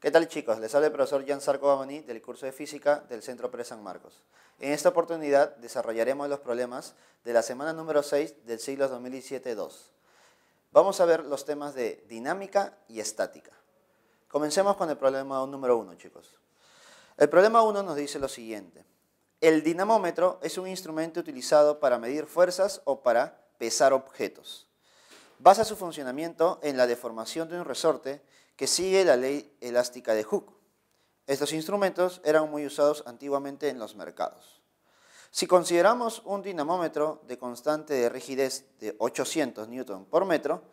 ¿Qué tal chicos? Les habla el profesor Jan Sarcobamani del curso de Física del Centro Pre San Marcos. En esta oportunidad desarrollaremos los problemas de la semana número 6 del siglo 2017-2. Vamos a ver los temas de dinámica y estática. Comencemos con el problema número 1 chicos. El problema 1 nos dice lo siguiente. El dinamómetro es un instrumento utilizado para medir fuerzas o para pesar objetos. Basa su funcionamiento en la deformación de un resorte que sigue la ley elástica de Hooke. Estos instrumentos eran muy usados antiguamente en los mercados. Si consideramos un dinamómetro de constante de rigidez de 800 newton por metro,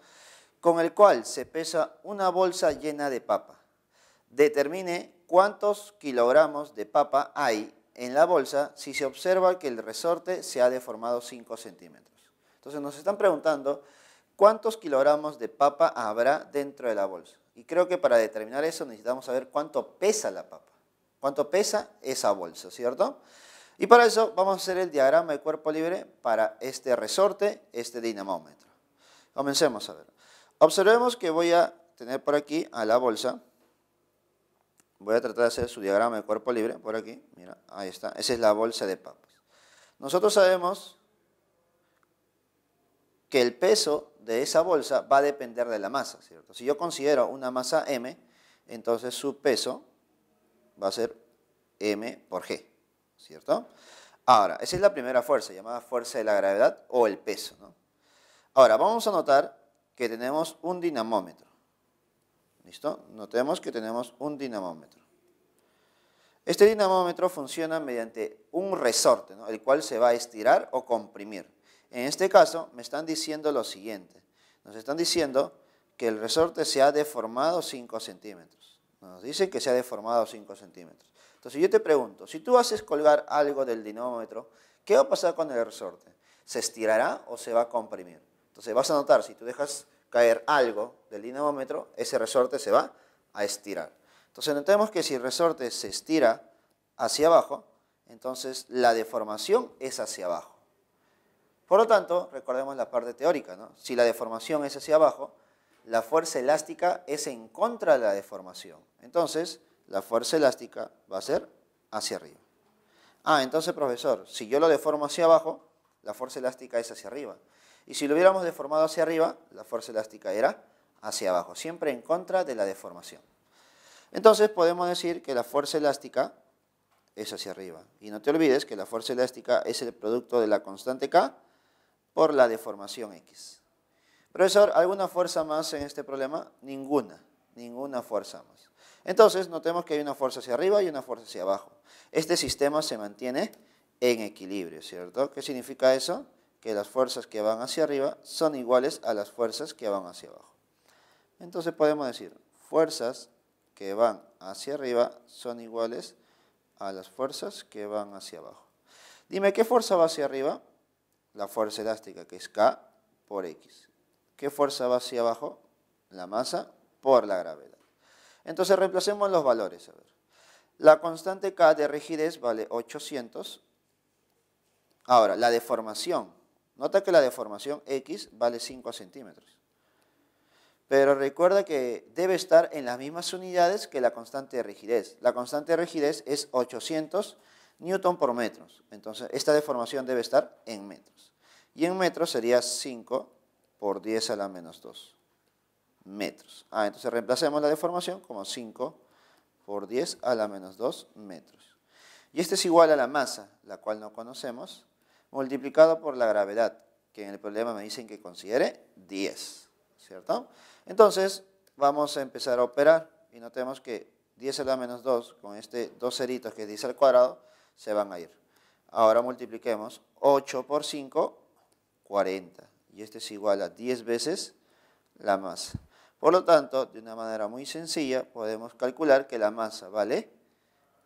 con el cual se pesa una bolsa llena de papa, determine cuántos kilogramos de papa hay en la bolsa si se observa que el resorte se ha deformado 5 centímetros. Entonces nos están preguntando cuántos kilogramos de papa habrá dentro de la bolsa. Y creo que para determinar eso necesitamos saber cuánto pesa la papa, cuánto pesa esa bolsa, ¿cierto? Y para eso vamos a hacer el diagrama de cuerpo libre para este resorte, este dinamómetro. Comencemos a ver. Observemos que voy a tener por aquí a la bolsa. Voy a tratar de hacer su diagrama de cuerpo libre por aquí. Mira, ahí está. Esa es la bolsa de papas. Nosotros sabemos que el peso de esa bolsa va a depender de la masa, ¿cierto? Si yo considero una masa m, entonces su peso va a ser m por g, ¿cierto? Ahora, esa es la primera fuerza, llamada fuerza de la gravedad o el peso, Ahora, vamos a notar que tenemos un dinamómetro, ¿listo? Notemos que tenemos un dinamómetro. Este dinamómetro funciona mediante un resorte, El cual se va a estirar o comprimir. En este caso, me están diciendo lo siguiente. Nos están diciendo que el resorte se ha deformado 5 centímetros. Nos dicen que se ha deformado 5 centímetros. Entonces yo te pregunto, si tú haces colgar algo del dinamómetro, ¿qué va a pasar con el resorte? ¿Se estirará o se va a comprimir? Entonces vas a notar, si tú dejas caer algo del dinamómetro, ese resorte se va a estirar. Entonces notemos que si el resorte se estira hacia abajo, entonces la deformación es hacia abajo. Por lo tanto, recordemos la parte teórica, ¿no? Si la deformación es hacia abajo, la fuerza elástica es en contra de la deformación. Entonces, la fuerza elástica va a ser hacia arriba. Ah, entonces, profesor, si yo lo deformo hacia abajo, la fuerza elástica es hacia arriba. Y si lo hubiéramos deformado hacia arriba, la fuerza elástica era hacia abajo, siempre en contra de la deformación. Entonces podemos decir que la fuerza elástica es hacia arriba. Y no te olvides que la fuerza elástica es el producto de la constante K por la deformación X. Profesor, ¿alguna fuerza más en este problema? Ninguna, ninguna fuerza más. Entonces, notemos que hay una fuerza hacia arriba y una fuerza hacia abajo. Este sistema se mantiene en equilibrio, ¿cierto? ¿Qué significa eso? Que las fuerzas que van hacia arriba son iguales a las fuerzas que van hacia abajo. Entonces podemos decir, fuerzas que van hacia arriba son iguales a las fuerzas que van hacia abajo. Dime, ¿qué fuerza va hacia arriba? la fuerza elástica, que es K por X. ¿Qué fuerza va hacia abajo? La masa por la gravedad. Entonces reemplacemos los valores. A ver. La constante K de rigidez vale 800. Ahora, la deformación. Nota que la deformación X vale 5 centímetros. Pero recuerda que debe estar en las mismas unidades que la constante de rigidez. La constante de rigidez es 800 newton por metros. Entonces, esta deformación debe estar en metros. Y en metros sería 5 por 10 a la menos 2 metros. Ah, entonces reemplacemos la deformación como 5 por 10 a la menos 2 metros. Y este es igual a la masa, la cual no conocemos, multiplicado por la gravedad, que en el problema me dicen que considere 10, ¿cierto? Entonces, vamos a empezar a operar y notemos que 10 a la menos 2, con este dos ceritos que es 10 al cuadrado, se van a ir. Ahora multipliquemos 8 por 5, 40. Y este es igual a 10 veces la masa. Por lo tanto, de una manera muy sencilla, podemos calcular que la masa vale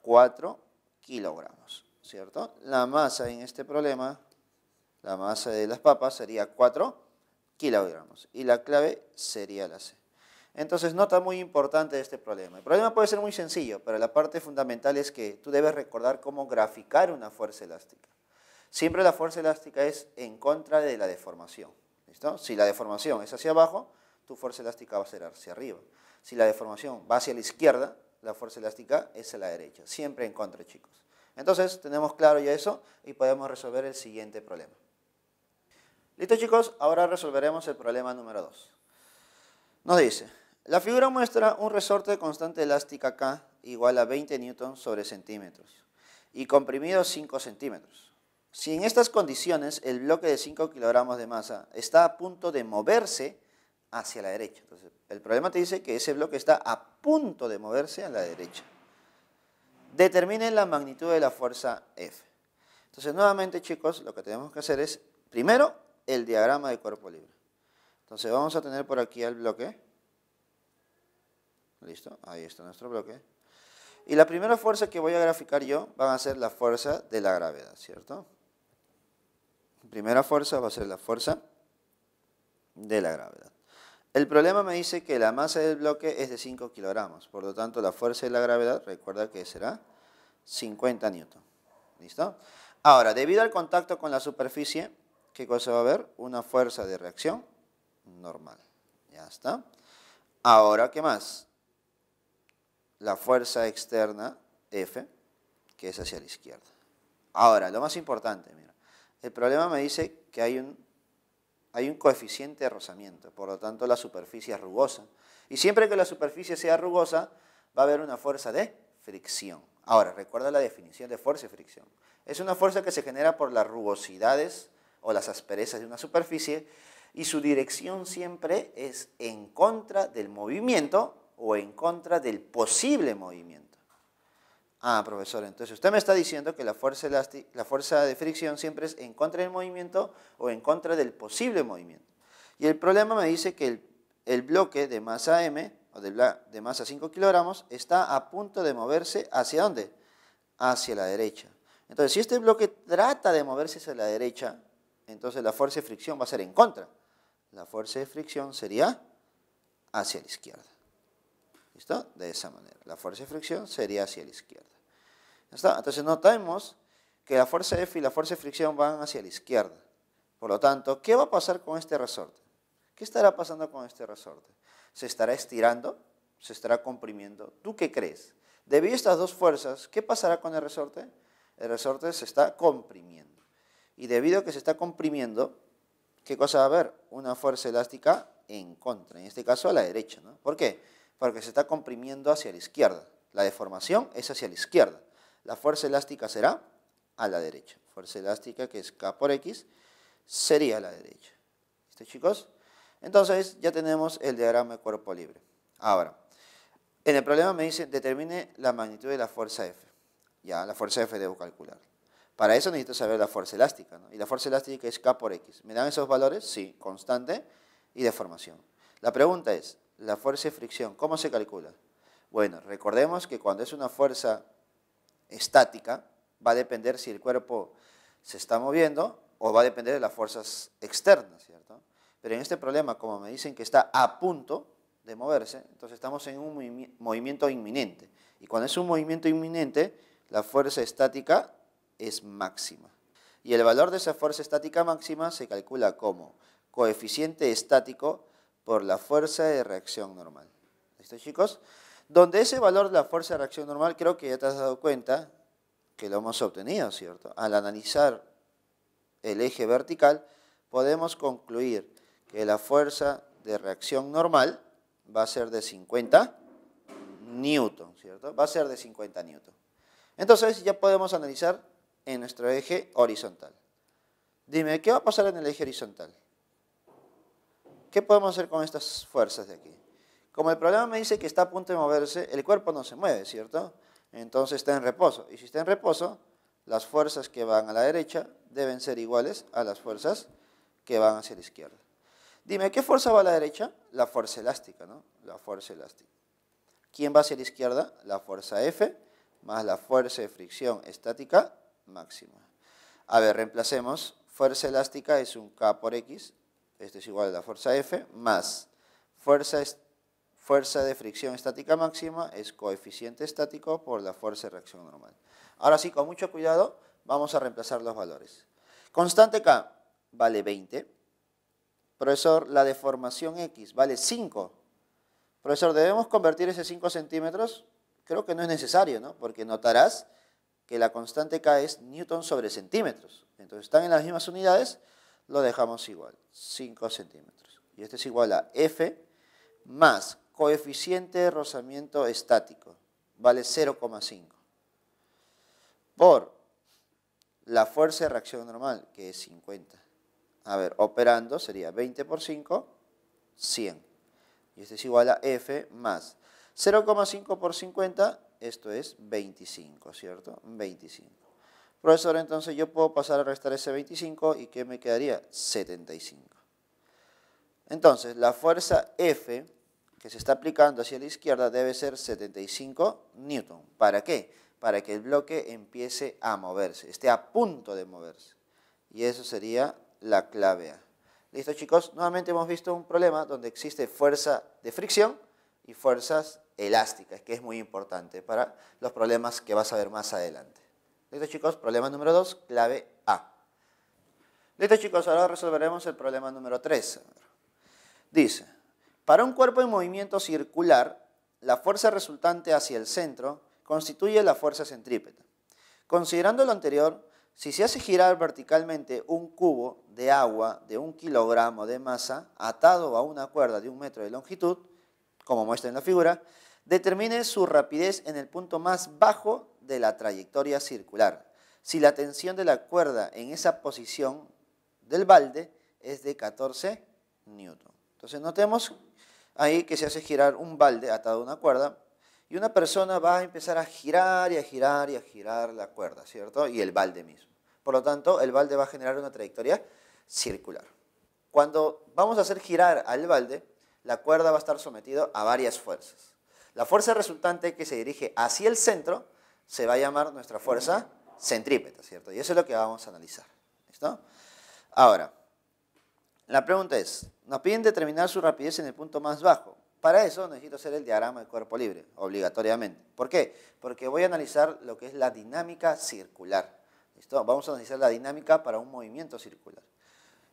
4 kilogramos, ¿cierto? La masa en este problema, la masa de las papas sería 4 kilogramos y la clave sería la C. Entonces, nota muy importante de este problema. El problema puede ser muy sencillo, pero la parte fundamental es que tú debes recordar cómo graficar una fuerza elástica. Siempre la fuerza elástica es en contra de la deformación. ¿Listo? Si la deformación es hacia abajo, tu fuerza elástica va a ser hacia arriba. Si la deformación va hacia la izquierda, la fuerza elástica es a la derecha. Siempre en contra, chicos. Entonces, tenemos claro ya eso y podemos resolver el siguiente problema. Listo, chicos. Ahora resolveremos el problema número 2. Nos dice, la figura muestra un resorte de constante elástica K igual a 20 N sobre centímetros y comprimido 5 centímetros. Si en estas condiciones el bloque de 5 kilogramos de masa está a punto de moverse hacia la derecha, entonces el problema te dice que ese bloque está a punto de moverse a la derecha. Determine la magnitud de la fuerza F. Entonces nuevamente chicos, lo que tenemos que hacer es, primero, el diagrama de cuerpo libre. Entonces vamos a tener por aquí el bloque. Listo, ahí está nuestro bloque. Y la primera fuerza que voy a graficar yo va a ser la fuerza de la gravedad, ¿cierto? primera fuerza va a ser la fuerza de la gravedad. El problema me dice que la masa del bloque es de 5 kilogramos, por lo tanto la fuerza de la gravedad, recuerda que será 50 newton. ¿Listo? Ahora, debido al contacto con la superficie, ¿qué cosa va a haber? Una fuerza de reacción normal. Ya está. Ahora, ¿qué más? La fuerza externa F, que es hacia la izquierda. Ahora, lo más importante, mira. El problema me dice que hay un, hay un coeficiente de rozamiento, por lo tanto la superficie es rugosa. Y siempre que la superficie sea rugosa, va a haber una fuerza de fricción. Ahora, recuerda la definición de fuerza y fricción. Es una fuerza que se genera por las rugosidades o las asperezas de una superficie y su dirección siempre es en contra del movimiento o en contra del posible movimiento. Ah, profesor, entonces usted me está diciendo que la fuerza, de fricción siempre es en contra del movimiento o en contra del posible movimiento. Y el problema me dice que el, bloque de masa m o de, de masa 5 kilogramos está a punto de moverse hacia dónde? Hacia la derecha. Entonces, si este bloque trata de moverse hacia la derecha, entonces la fuerza de fricción va a ser en contra. La fuerza de fricción sería hacia la izquierda. ¿Listo? De esa manera. La fuerza de fricción sería hacia la izquierda. está Entonces notamos que la fuerza F y la fuerza de fricción van hacia la izquierda. Por lo tanto, ¿qué va a pasar con este resorte? ¿Qué estará pasando con este resorte? ¿Se estará estirando? ¿Se estará comprimiendo? ¿Tú qué crees? Debido a estas dos fuerzas, ¿qué pasará con el resorte? El resorte se está comprimiendo. Y debido a que se está comprimiendo, ¿qué cosa va a haber? Una fuerza elástica en contra, en este caso a la derecha. ¿Por qué? porque se está comprimiendo hacia la izquierda. La deformación es hacia la izquierda. La fuerza elástica será a la derecha. Fuerza elástica, que es K por X, sería a la derecha. ¿Listo, chicos? Entonces, ya tenemos el diagrama de cuerpo libre. Ahora, en el problema me dice, determine la magnitud de la fuerza F. Ya, la fuerza F debo calcular. Para eso necesito saber la fuerza elástica. ¿no? Y la fuerza elástica es K por X. ¿Me dan esos valores? Sí, constante y deformación. La pregunta es, la fuerza de fricción, ¿cómo se calcula? Bueno, recordemos que cuando es una fuerza estática, va a depender si el cuerpo se está moviendo o va a depender de las fuerzas externas, ¿cierto? Pero en este problema, como me dicen que está a punto de moverse, entonces estamos en un movimiento inminente. Y cuando es un movimiento inminente, la fuerza estática es máxima. Y el valor de esa fuerza estática máxima se calcula como coeficiente estático por la fuerza de reacción normal. ¿Listo, chicos? Donde ese valor de la fuerza de reacción normal, creo que ya te has dado cuenta que lo hemos obtenido, ¿cierto? Al analizar el eje vertical, podemos concluir que la fuerza de reacción normal va a ser de 50 newton, ¿cierto? Va a ser de 50 newton. Entonces ya podemos analizar en nuestro eje horizontal. Dime, ¿qué va a pasar en el eje horizontal? ¿Qué podemos hacer con estas fuerzas de aquí? Como el problema me dice que está a punto de moverse, el cuerpo no se mueve, ¿cierto? Entonces está en reposo. Y si está en reposo, las fuerzas que van a la derecha deben ser iguales a las fuerzas que van hacia la izquierda. Dime, ¿qué fuerza va a la derecha? La fuerza elástica, ¿no? La fuerza elástica. ¿Quién va hacia la izquierda? La fuerza F más la fuerza de fricción estática máxima. A ver, reemplacemos. Fuerza elástica es un K por X esto es igual a la fuerza F más fuerza, de fricción estática máxima es coeficiente estático por la fuerza de reacción normal. Ahora sí, con mucho cuidado, vamos a reemplazar los valores. Constante K vale 20. Profesor, la deformación X vale 5. Profesor, ¿debemos convertir ese 5 centímetros? Creo que no es necesario, ¿no? Porque notarás que la constante K es Newton sobre centímetros. Entonces están en las mismas unidades, lo dejamos igual, 5 centímetros. Y este es igual a F más coeficiente de rozamiento estático, vale 0,5. Por la fuerza de reacción normal, que es 50. A ver, operando sería 20 por 5, 100. Y este es igual a F más 0,5 por 50, esto es 25, ¿cierto? 25. Profesor, entonces yo puedo pasar a restar ese 25 y ¿qué me quedaría? 75. Entonces, la fuerza F que se está aplicando hacia la izquierda debe ser 75 newton. ¿Para qué? Para que el bloque empiece a moverse, esté a punto de moverse. Y eso sería la clave A. Listo chicos, nuevamente hemos visto un problema donde existe fuerza de fricción y fuerzas elásticas, que es muy importante para los problemas que vas a ver más adelante. Listo chicos, problema número 2, clave A. Listo chicos, ahora resolveremos el problema número 3. Dice, para un cuerpo en movimiento circular, la fuerza resultante hacia el centro constituye la fuerza centrípeta. Considerando lo anterior, si se hace girar verticalmente un cubo de agua de un kilogramo de masa atado a una cuerda de un metro de longitud, como muestra en la figura, determine su rapidez en el punto más bajo de la trayectoria circular. Si la tensión de la cuerda en esa posición del balde es de 14 newton. Entonces notemos ahí que se hace girar un balde atado a una cuerda y una persona va a empezar a girar y a girar y a girar la cuerda, ¿cierto? Y el balde mismo. Por lo tanto, el balde va a generar una trayectoria circular. Cuando vamos a hacer girar al balde, la cuerda va a estar sometida a varias fuerzas. La fuerza resultante que se dirige hacia el centro se va a llamar nuestra fuerza centrípeta, ¿cierto? Y eso es lo que vamos a analizar, ¿listo? Ahora, la pregunta es, nos piden determinar su rapidez en el punto más bajo. Para eso necesito hacer el diagrama de cuerpo libre, obligatoriamente. ¿Por qué? Porque voy a analizar lo que es la dinámica circular. ¿Listo? Vamos a analizar la dinámica para un movimiento circular.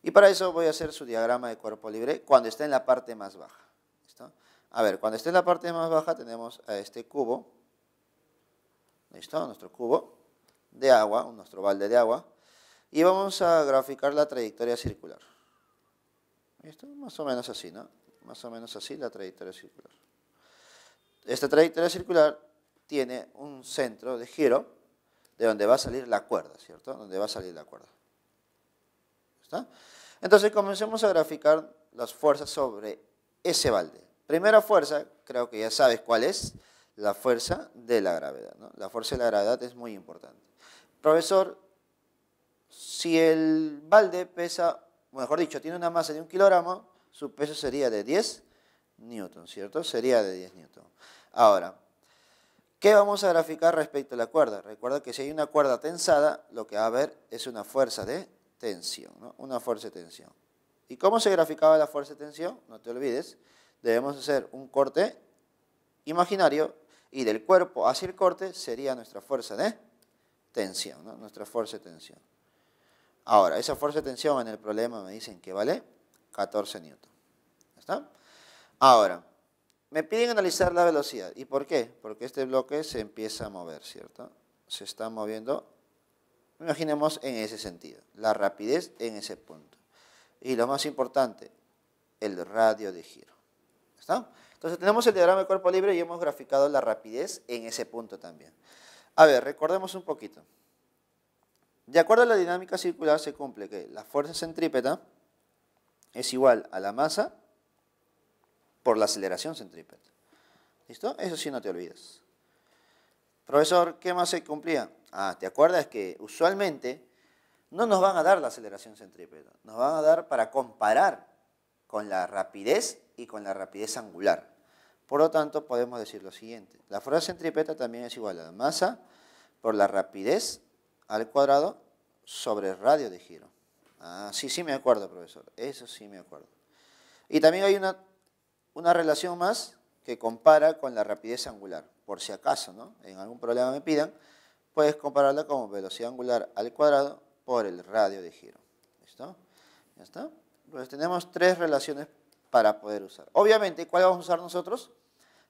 Y para eso voy a hacer su diagrama de cuerpo libre cuando esté en la parte más baja. ¿Listo? A ver, cuando esté en la parte más baja tenemos a este cubo, ¿Listo? Nuestro cubo de agua, nuestro balde de agua. Y vamos a graficar la trayectoria circular. ¿Listo? Más o menos así, ¿no? Más o menos así la trayectoria circular. Esta trayectoria circular tiene un centro de giro de donde va a salir la cuerda, ¿cierto? Donde va a salir la cuerda. ¿Está? Entonces comencemos a graficar las fuerzas sobre ese balde. Primera fuerza, creo que ya sabes cuál es, la fuerza de la gravedad. ¿no? La fuerza de la gravedad es muy importante. Profesor, si el balde pesa, mejor dicho, tiene una masa de un kilogramo, su peso sería de 10 newton, ¿cierto? Sería de 10 newton. Ahora, ¿qué vamos a graficar respecto a la cuerda? Recuerda que si hay una cuerda tensada, lo que va a haber es una fuerza de tensión, ¿no? Una fuerza de tensión. ¿Y cómo se graficaba la fuerza de tensión? No te olvides, debemos hacer un corte imaginario y del cuerpo hacia el corte sería nuestra fuerza de tensión, nuestra fuerza de tensión. Ahora, esa fuerza de tensión en el problema me dicen que vale 14 newton. ¿Está? Ahora, me piden analizar la velocidad. ¿Y por qué? Porque este bloque se empieza a mover, ¿cierto? Se está moviendo, imaginemos en ese sentido, la rapidez en ese punto. Y lo más importante, el radio de giro. ¿Está? Entonces tenemos el diagrama de cuerpo libre y hemos graficado la rapidez en ese punto también. A ver, recordemos un poquito. De acuerdo a la dinámica circular se cumple que la fuerza centrípeta es igual a la masa por la aceleración centrípeta. ¿Listo? Eso sí no te olvides. Profesor, ¿qué más se cumplía? Ah, ¿te acuerdas que usualmente no nos van a dar la aceleración centrípeta? Nos van a dar para comparar con la rapidez y con la rapidez angular. Por lo tanto, podemos decir lo siguiente. La fuerza centrípeta también es igual a la masa por la rapidez al cuadrado sobre el radio de giro. Ah, sí, sí me acuerdo, profesor. Eso sí me acuerdo. Y también hay una, relación más que compara con la rapidez angular. Por si acaso, ¿no? En algún problema me pidan, puedes compararla como velocidad angular al cuadrado por el radio de giro. ¿Listo? ¿Ya está? Entonces tenemos tres relaciones para poder usar. Obviamente, ¿cuál vamos a usar nosotros?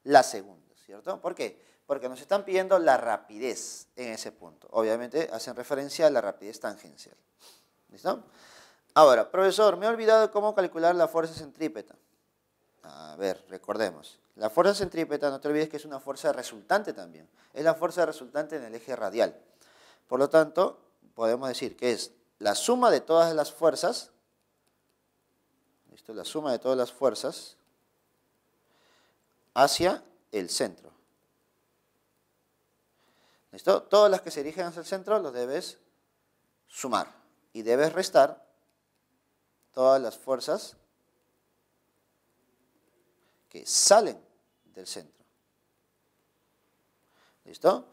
La segunda, ¿cierto? ¿Por qué? Porque nos están pidiendo la rapidez en ese punto. Obviamente hacen referencia a la rapidez tangencial. ¿Listo? Ahora, profesor, me he olvidado cómo calcular la fuerza centrípeta. A ver, recordemos. La fuerza centrípeta, no te olvides que es una fuerza resultante también. Es la fuerza resultante en el eje radial. Por lo tanto, podemos decir que es la suma de todas las fuerzas la suma de todas las fuerzas, hacia el centro. ¿Listo? Todas las que se dirigen hacia el centro las debes sumar y debes restar todas las fuerzas que salen del centro. ¿Listo?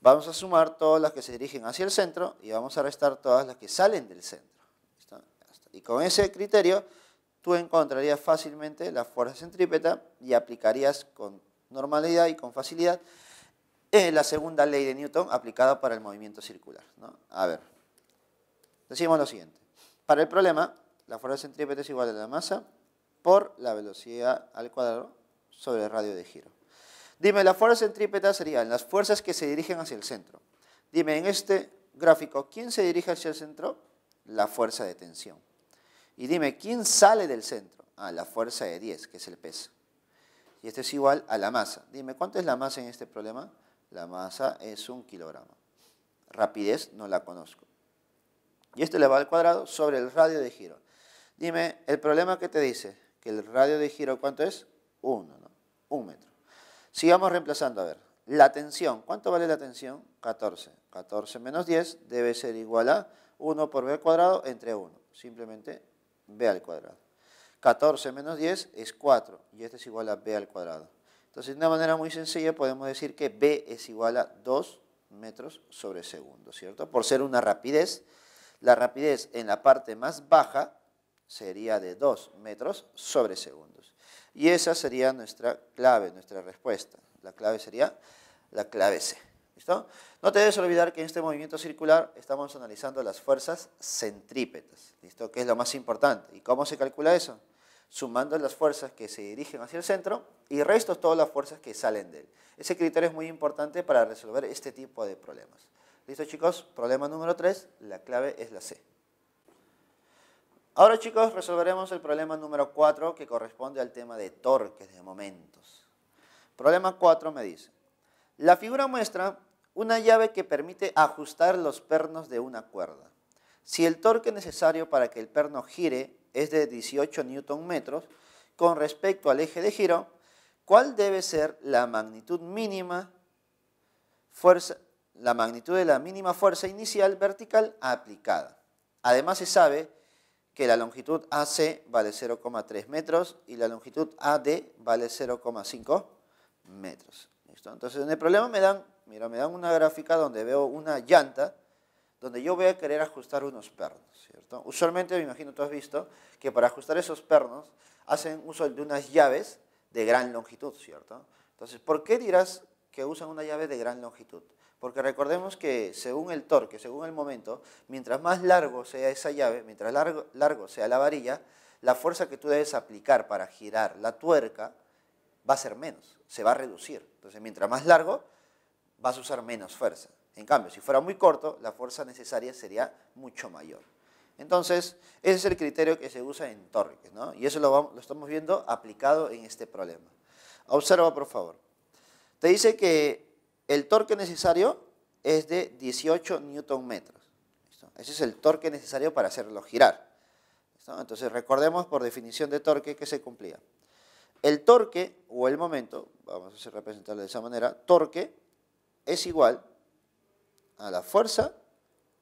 Vamos a sumar todas las que se dirigen hacia el centro y vamos a restar todas las que salen del centro. ¿Listo? Y con ese criterio tú encontrarías fácilmente la fuerza centrípeta y aplicarías con normalidad y con facilidad eh, la segunda ley de Newton aplicada para el movimiento circular. ¿no? A ver, decimos lo siguiente. Para el problema, la fuerza centrípeta es igual a la masa por la velocidad al cuadrado sobre el radio de giro. Dime, la fuerza centrípeta serían las fuerzas que se dirigen hacia el centro. Dime, en este gráfico, ¿quién se dirige hacia el centro? La fuerza de tensión. Y dime, ¿quién sale del centro? Ah, la fuerza de 10, que es el peso. Y este es igual a la masa. Dime, ¿cuánto es la masa en este problema? La masa es un kilogramo. Rapidez no la conozco. Y esto le va al cuadrado sobre el radio de giro. Dime, el problema que te dice, que el radio de giro, ¿cuánto es? 1, ¿no? Un metro. Sigamos reemplazando, a ver. La tensión, ¿cuánto vale la tensión? 14. 14 menos 10 debe ser igual a 1 por b cuadrado entre 1. Simplemente b al cuadrado. 14 menos 10 es 4 y esto es igual a b al cuadrado. Entonces, de una manera muy sencilla podemos decir que b es igual a 2 metros sobre segundo, ¿cierto? Por ser una rapidez, la rapidez en la parte más baja sería de 2 metros sobre segundos. Y esa sería nuestra clave, nuestra respuesta. La clave sería la clave C. ¿Listo? No te debes olvidar que en este movimiento circular estamos analizando las fuerzas centrípetas, ¿listo? Que es lo más importante. ¿Y cómo se calcula eso? Sumando las fuerzas que se dirigen hacia el centro y restos todas las fuerzas que salen de él. Ese criterio es muy importante para resolver este tipo de problemas. ¿Listo chicos? Problema número 3, la clave es la C. Ahora chicos, resolveremos el problema número 4 que corresponde al tema de torques de momentos. Problema 4 me dice, la figura muestra una llave que permite ajustar los pernos de una cuerda. Si el torque necesario para que el perno gire es de 18 Nm con respecto al eje de giro, ¿cuál debe ser la magnitud mínima fuerza, la magnitud de la mínima fuerza inicial vertical aplicada? Además se sabe que la longitud AC vale 0,3 metros y la longitud AD vale 0,5 metros. Entonces en el problema me dan Mira, me dan una gráfica donde veo una llanta, donde yo voy a querer ajustar unos pernos, ¿cierto? Usualmente, me imagino, tú has visto que para ajustar esos pernos hacen uso de unas llaves de gran longitud, ¿cierto? Entonces, ¿por qué dirás que usan una llave de gran longitud? Porque recordemos que según el torque, según el momento, mientras más largo sea esa llave, mientras largo, largo sea la varilla, la fuerza que tú debes aplicar para girar la tuerca va a ser menos, se va a reducir. Entonces, mientras más largo, vas a usar menos fuerza. En cambio, si fuera muy corto, la fuerza necesaria sería mucho mayor. Entonces, ese es el criterio que se usa en torque. ¿no? Y eso lo, lo estamos viendo aplicado en este problema. Observa, por favor. Te dice que el torque necesario es de 18 newton metros. Ese es el torque necesario para hacerlo girar. Entonces, recordemos por definición de torque que se cumplía. El torque o el momento, vamos a representarlo de esa manera, torque es igual a la fuerza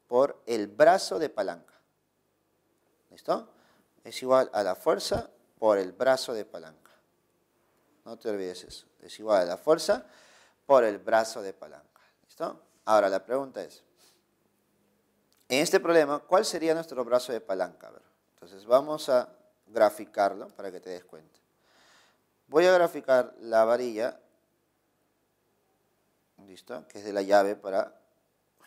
por el brazo de palanca. ¿Listo? Es igual a la fuerza por el brazo de palanca. No te olvides eso. Es igual a la fuerza por el brazo de palanca. ¿Listo? Ahora la pregunta es, en este problema, ¿cuál sería nuestro brazo de palanca? Entonces vamos a graficarlo para que te des cuenta. Voy a graficar la varilla ¿listo? Que es de la llave para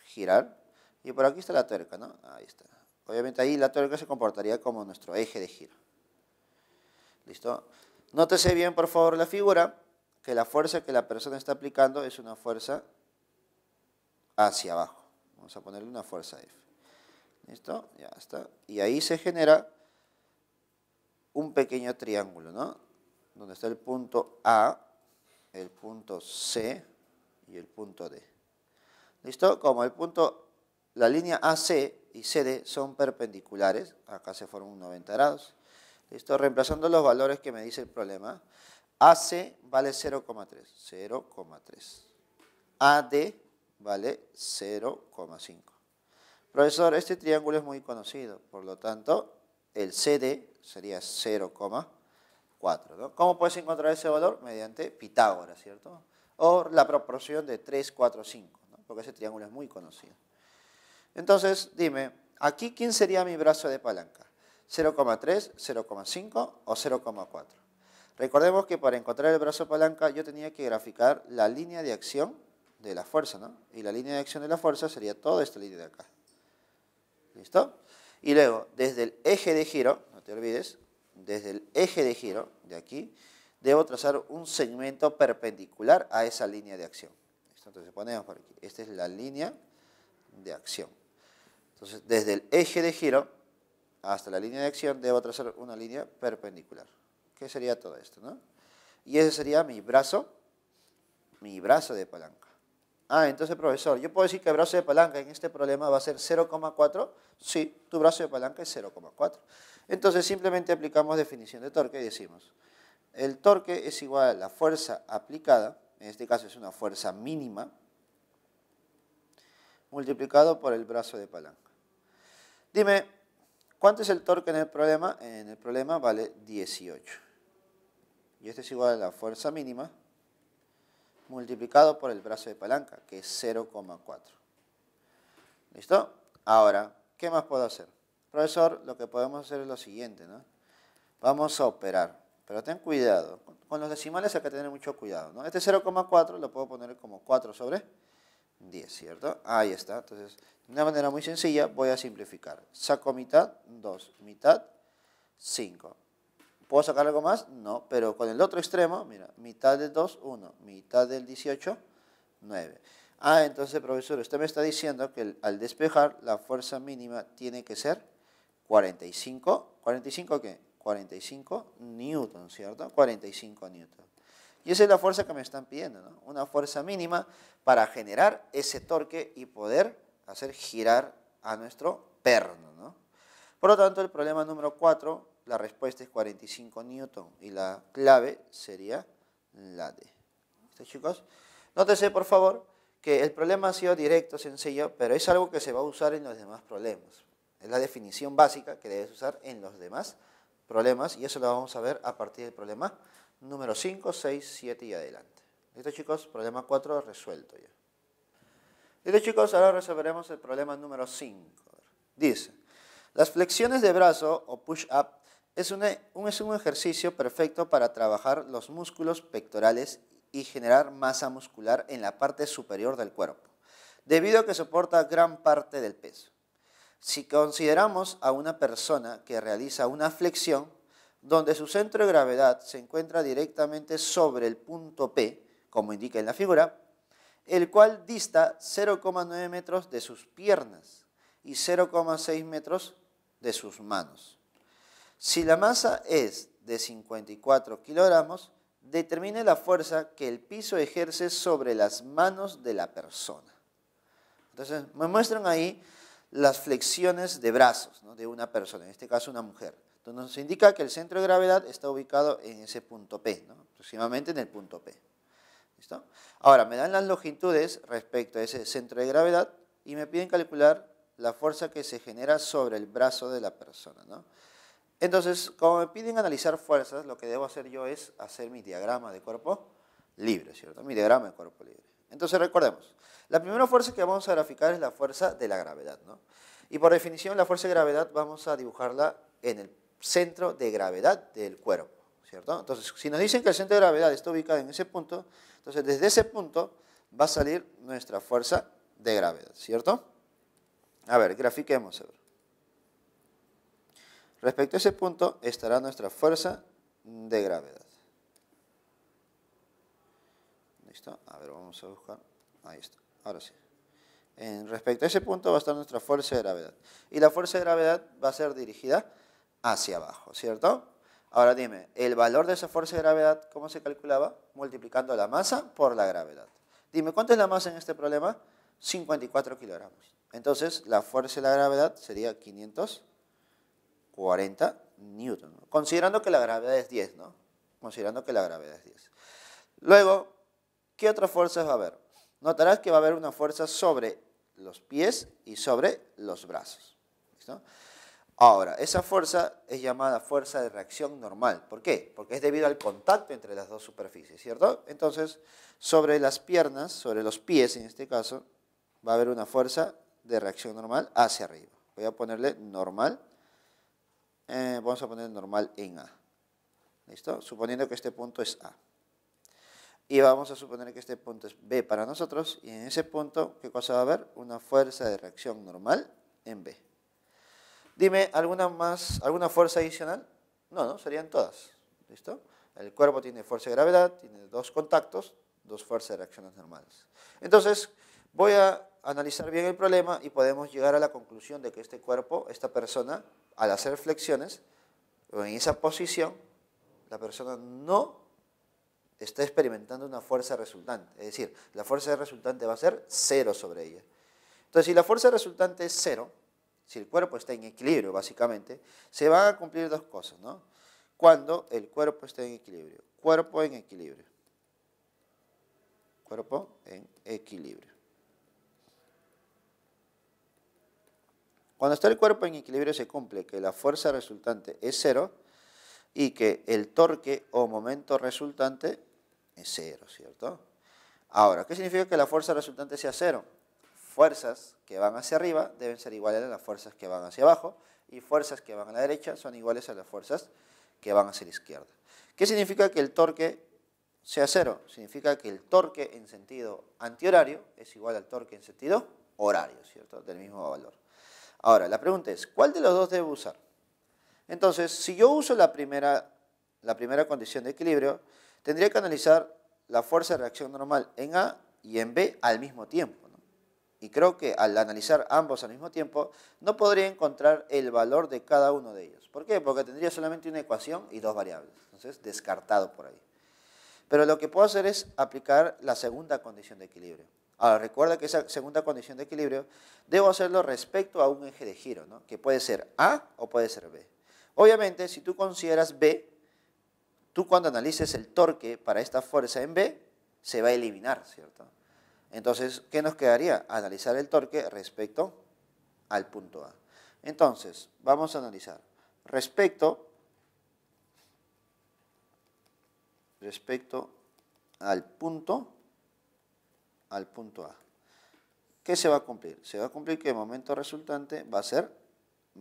girar. Y por aquí está la tuerca, ¿no? Ahí está. Obviamente ahí la tuerca se comportaría como nuestro eje de giro. ¿Listo? Nótese bien, por favor, la figura, que la fuerza que la persona está aplicando es una fuerza hacia abajo. Vamos a ponerle una fuerza F. ¿Listo? Ya está. Y ahí se genera un pequeño triángulo, ¿no? Donde está el punto A, el punto C y el punto D. ¿Listo? Como el punto, la línea AC y CD son perpendiculares, acá se forman 90 grados. ¿Listo? Reemplazando los valores que me dice el problema, AC vale 0,3, 0,3. AD vale 0,5. Profesor, este triángulo es muy conocido, por lo tanto, el CD sería 0,4. ¿Cómo puedes encontrar ese valor? Mediante Pitágoras, ¿cierto? o la proporción de 3, 4, 5, porque ese triángulo es muy conocido. Entonces, dime, aquí quién sería mi brazo de palanca, 0,3, 0,5 o 0,4. Recordemos que para encontrar el brazo de palanca yo tenía que graficar la línea de acción de la fuerza, ¿no? Y la línea de acción de la fuerza sería toda esta línea de acá. ¿Listo? Y luego, desde el eje de giro, no te olvides, desde el eje de giro de aquí, debo trazar un segmento perpendicular a esa línea de acción. Entonces ponemos por aquí, esta es la línea de acción. Entonces desde el eje de giro hasta la línea de acción debo trazar una línea perpendicular. ¿Qué sería todo esto? No? Y ese sería mi brazo, mi brazo de palanca. Ah, entonces profesor, ¿yo puedo decir que el brazo de palanca en este problema va a ser 0,4? Sí, tu brazo de palanca es 0,4. Entonces simplemente aplicamos definición de torque y decimos el torque es igual a la fuerza aplicada, en este caso es una fuerza mínima, multiplicado por el brazo de palanca. Dime, ¿cuánto es el torque en el problema? En el problema vale 18. Y este es igual a la fuerza mínima multiplicado por el brazo de palanca, que es 0,4. ¿Listo? Ahora, ¿qué más puedo hacer? Profesor, lo que podemos hacer es lo siguiente, ¿no? Vamos a operar. Pero ten cuidado. Con los decimales hay que tener mucho cuidado. ¿no? Este 0,4 lo puedo poner como 4 sobre 10, ¿cierto? Ahí está. Entonces, de una manera muy sencilla voy a simplificar. Saco mitad, 2. Mitad, 5. ¿Puedo sacar algo más? No, pero con el otro extremo, mira, mitad del 2, 1. Mitad del 18, 9. Ah, entonces, profesor, usted me está diciendo que al despejar la fuerza mínima tiene que ser 45. ¿45 qué? 45 newton, ¿cierto? 45 newton. Y esa es la fuerza que me están pidiendo, ¿no? Una fuerza mínima para generar ese torque y poder hacer girar a nuestro perno, ¿no? Por lo tanto, el problema número 4, la respuesta es 45 newton y la clave sería la D. chicos? Nótese, por favor, que el problema ha sido directo, sencillo, pero es algo que se va a usar en los demás problemas. Es la definición básica que debes usar en los demás problemas y eso lo vamos a ver a partir del problema número 5, 6, 7 y adelante. ¿Listo chicos? Problema 4 resuelto ya. Listo chicos, ahora resolveremos el problema número 5. Dice, las flexiones de brazo o push-up es, un, es un ejercicio perfecto para trabajar los músculos pectorales y generar masa muscular en la parte superior del cuerpo, debido a que soporta gran parte del peso. Si consideramos a una persona que realiza una flexión, donde su centro de gravedad se encuentra directamente sobre el punto P, como indica en la figura, el cual dista 0,9 metros de sus piernas y 0,6 metros de sus manos. Si la masa es de 54 kilogramos, determine la fuerza que el piso ejerce sobre las manos de la persona. Entonces, me muestran ahí las flexiones de brazos de una persona, en este caso una mujer. donde nos indica que el centro de gravedad está ubicado en ese punto P, aproximadamente en el punto P. ¿Listo? Ahora, me dan las longitudes respecto a ese centro de gravedad y me piden calcular la fuerza que se genera sobre el brazo de la persona. Entonces, como me piden analizar fuerzas, lo que debo hacer yo es hacer mi diagrama de cuerpo libre, ¿cierto? Mi diagrama de cuerpo libre. Entonces recordemos, la primera fuerza que vamos a graficar es la fuerza de la gravedad. ¿no? Y por definición la fuerza de gravedad vamos a dibujarla en el centro de gravedad del cuerpo. ¿cierto? Entonces, si nos dicen que el centro de gravedad está ubicado en ese punto, entonces desde ese punto va a salir nuestra fuerza de gravedad, ¿cierto? A ver, grafiquemos. Respecto a ese punto estará nuestra fuerza de gravedad listo A ver, vamos a buscar. Ahí está. Ahora sí. En respecto a ese punto va a estar nuestra fuerza de gravedad. Y la fuerza de gravedad va a ser dirigida hacia abajo, ¿cierto? Ahora dime, el valor de esa fuerza de gravedad, ¿cómo se calculaba? Multiplicando la masa por la gravedad. Dime, ¿cuánto es la masa en este problema? 54 kilogramos. Entonces, la fuerza de la gravedad sería 540 newton. Considerando que la gravedad es 10, ¿no? Considerando que la gravedad es 10. Luego, ¿Qué otras fuerzas va a haber? Notarás que va a haber una fuerza sobre los pies y sobre los brazos. Ahora, esa fuerza es llamada fuerza de reacción normal. ¿Por qué? Porque es debido al contacto entre las dos superficies, ¿cierto? Entonces, sobre las piernas, sobre los pies en este caso, va a haber una fuerza de reacción normal hacia arriba. Voy a ponerle normal. Eh, vamos a poner normal en A. ¿Listo? Suponiendo que este punto es A. Y vamos a suponer que este punto es B para nosotros y en ese punto, ¿qué cosa va a haber? Una fuerza de reacción normal en B. Dime, ¿alguna, más, ¿alguna fuerza adicional? No, no, serían todas. ¿Listo? El cuerpo tiene fuerza de gravedad, tiene dos contactos, dos fuerzas de reacciones normales. Entonces, voy a analizar bien el problema y podemos llegar a la conclusión de que este cuerpo, esta persona, al hacer flexiones, en esa posición, la persona no está experimentando una fuerza resultante. Es decir, la fuerza resultante va a ser cero sobre ella. Entonces, si la fuerza resultante es cero, si el cuerpo está en equilibrio, básicamente, se van a cumplir dos cosas, ¿no? Cuando el cuerpo está en equilibrio. Cuerpo en equilibrio. Cuerpo en equilibrio. Cuando está el cuerpo en equilibrio se cumple que la fuerza resultante es cero y que el torque o momento resultante es cero, ¿cierto? Ahora, ¿qué significa que la fuerza resultante sea cero? Fuerzas que van hacia arriba deben ser iguales a las fuerzas que van hacia abajo y fuerzas que van a la derecha son iguales a las fuerzas que van hacia la izquierda. ¿Qué significa que el torque sea cero? Significa que el torque en sentido antihorario es igual al torque en sentido horario, ¿cierto? Del mismo valor. Ahora, la pregunta es, ¿cuál de los dos debo usar? Entonces, si yo uso la primera, la primera condición de equilibrio, Tendría que analizar la fuerza de reacción normal en A y en B al mismo tiempo. Y creo que al analizar ambos al mismo tiempo, no podría encontrar el valor de cada uno de ellos. ¿Por qué? Porque tendría solamente una ecuación y dos variables. Entonces, descartado por ahí. Pero lo que puedo hacer es aplicar la segunda condición de equilibrio. Ahora, recuerda que esa segunda condición de equilibrio debo hacerlo respecto a un eje de giro, ¿no? que puede ser A o puede ser B. Obviamente, si tú consideras B, tú cuando analices el torque para esta fuerza en B, se va a eliminar, ¿cierto? Entonces, ¿qué nos quedaría? Analizar el torque respecto al punto A. Entonces, vamos a analizar. Respecto, respecto al punto, al punto A. ¿Qué se va a cumplir? Se va a cumplir que el momento resultante va a ser,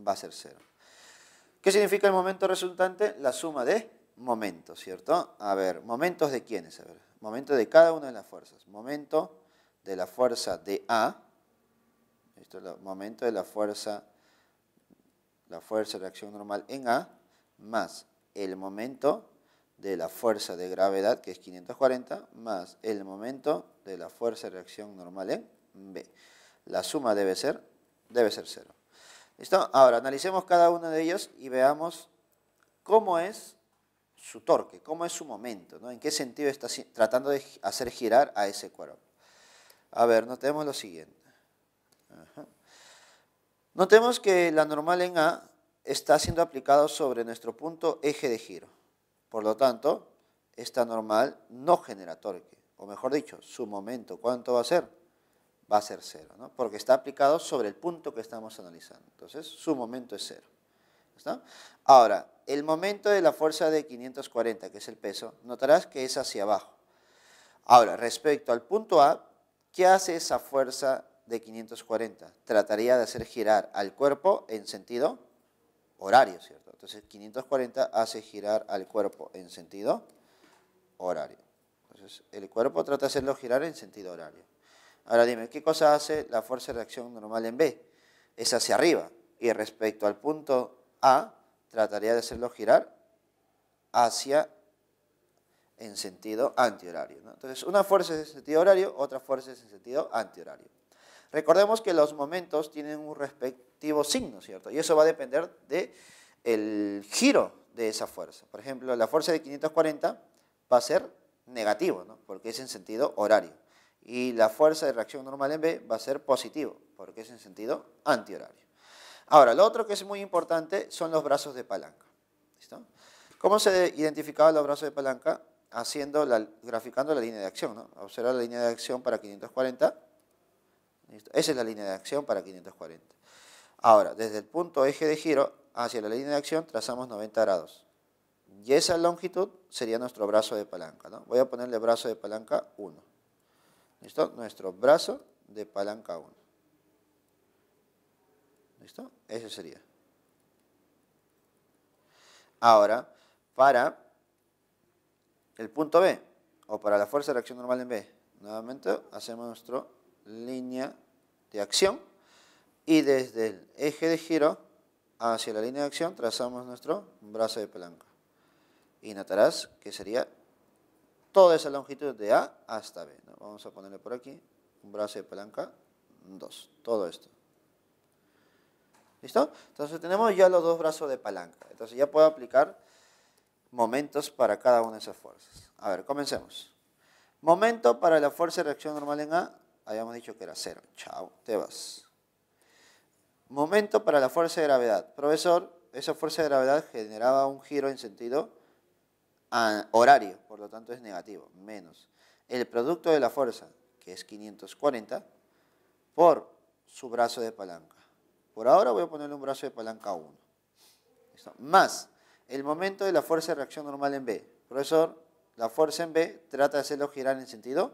va a ser cero. ¿Qué significa el momento resultante? La suma de momento, ¿cierto? A ver, momentos de quiénes, a ver, momento de cada una de las fuerzas, momento de la fuerza de A, esto es el momento de la fuerza, la fuerza de reacción normal en A, más el momento de la fuerza de gravedad, que es 540, más el momento de la fuerza de reacción normal en B. La suma debe ser, debe ser cero. ¿Listo? Ahora, analicemos cada uno de ellos y veamos cómo es su torque, cómo es su momento, ¿no? en qué sentido está tratando de hacer girar a ese cuerpo. A ver, notemos lo siguiente. Notemos que la normal en A está siendo aplicada sobre nuestro punto eje de giro. Por lo tanto, esta normal no genera torque, o mejor dicho, su momento, ¿cuánto va a ser? Va a ser cero, ¿no? porque está aplicado sobre el punto que estamos analizando. Entonces, su momento es cero. Ahora, el momento de la fuerza de 540, que es el peso, notarás que es hacia abajo. Ahora, respecto al punto A, ¿qué hace esa fuerza de 540? Trataría de hacer girar al cuerpo en sentido horario, ¿cierto? Entonces, 540 hace girar al cuerpo en sentido horario. Entonces, el cuerpo trata de hacerlo girar en sentido horario. Ahora dime, ¿qué cosa hace la fuerza de reacción normal en B? Es hacia arriba. Y respecto al punto a, trataría de hacerlo girar hacia en sentido antihorario. Entonces, una fuerza es en sentido horario, otra fuerza es en sentido antihorario. Recordemos que los momentos tienen un respectivo signo, ¿cierto? Y eso va a depender del giro de esa fuerza. Por ejemplo, la fuerza de 540 va a ser negativo, ¿no? porque es en sentido horario. Y la fuerza de reacción normal en B va a ser positivo, porque es en sentido antihorario. Ahora, lo otro que es muy importante son los brazos de palanca. ¿Listo? ¿Cómo se identificaban los brazos de palanca? Haciendo la, graficando la línea de acción. ¿no? Observa la línea de acción para 540. Esa es la línea de acción para 540. Ahora, desde el punto eje de giro hacia la línea de acción trazamos 90 grados. Y esa longitud sería nuestro brazo de palanca. ¿no? Voy a ponerle brazo de palanca 1. ¿Listo? Nuestro brazo de palanca 1. ¿Listo? Ese sería. Ahora, para el punto B, o para la fuerza de reacción normal en B, nuevamente hacemos nuestra línea de acción y desde el eje de giro hacia la línea de acción trazamos nuestro brazo de palanca. Y notarás que sería toda esa longitud de A hasta B. Vamos a ponerle por aquí un brazo de palanca 2, todo esto. ¿Listo? Entonces tenemos ya los dos brazos de palanca. Entonces ya puedo aplicar momentos para cada una de esas fuerzas. A ver, comencemos. Momento para la fuerza de reacción normal en A. Habíamos dicho que era cero. Chao, te vas. Momento para la fuerza de gravedad. Profesor, esa fuerza de gravedad generaba un giro en sentido horario, por lo tanto es negativo, menos el producto de la fuerza, que es 540, por su brazo de palanca. Por ahora voy a ponerle un brazo de palanca 1. ¿Listo? Más el momento de la fuerza de reacción normal en B. Profesor, la fuerza en B trata de hacerlo girar en sentido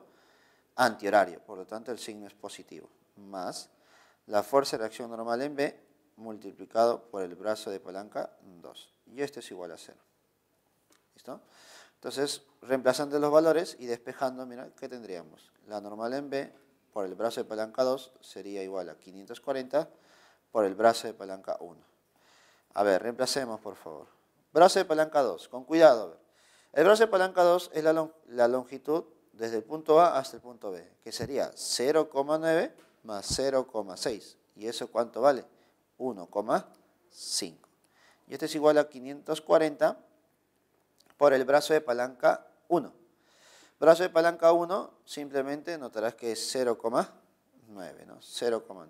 antihorario, por lo tanto el signo es positivo. Más la fuerza de reacción normal en B multiplicado por el brazo de palanca 2. Y esto es igual a 0. ¿Listo? Entonces, reemplazando los valores y despejando, mira, ¿qué tendríamos? La normal en B por el brazo de palanca 2 sería igual a 540 por el brazo de palanca 1. A ver, reemplacemos por favor. Brazo de palanca 2, con cuidado. El brazo de palanca 2 es la, longitud desde el punto A hasta el punto B, que sería 0,9 más 0,6. ¿Y eso cuánto vale? 1,5. Y este es igual a 540 por el brazo de palanca 1. Brazo de palanca 1, simplemente notarás que es 0,9, ¿no? 0,9.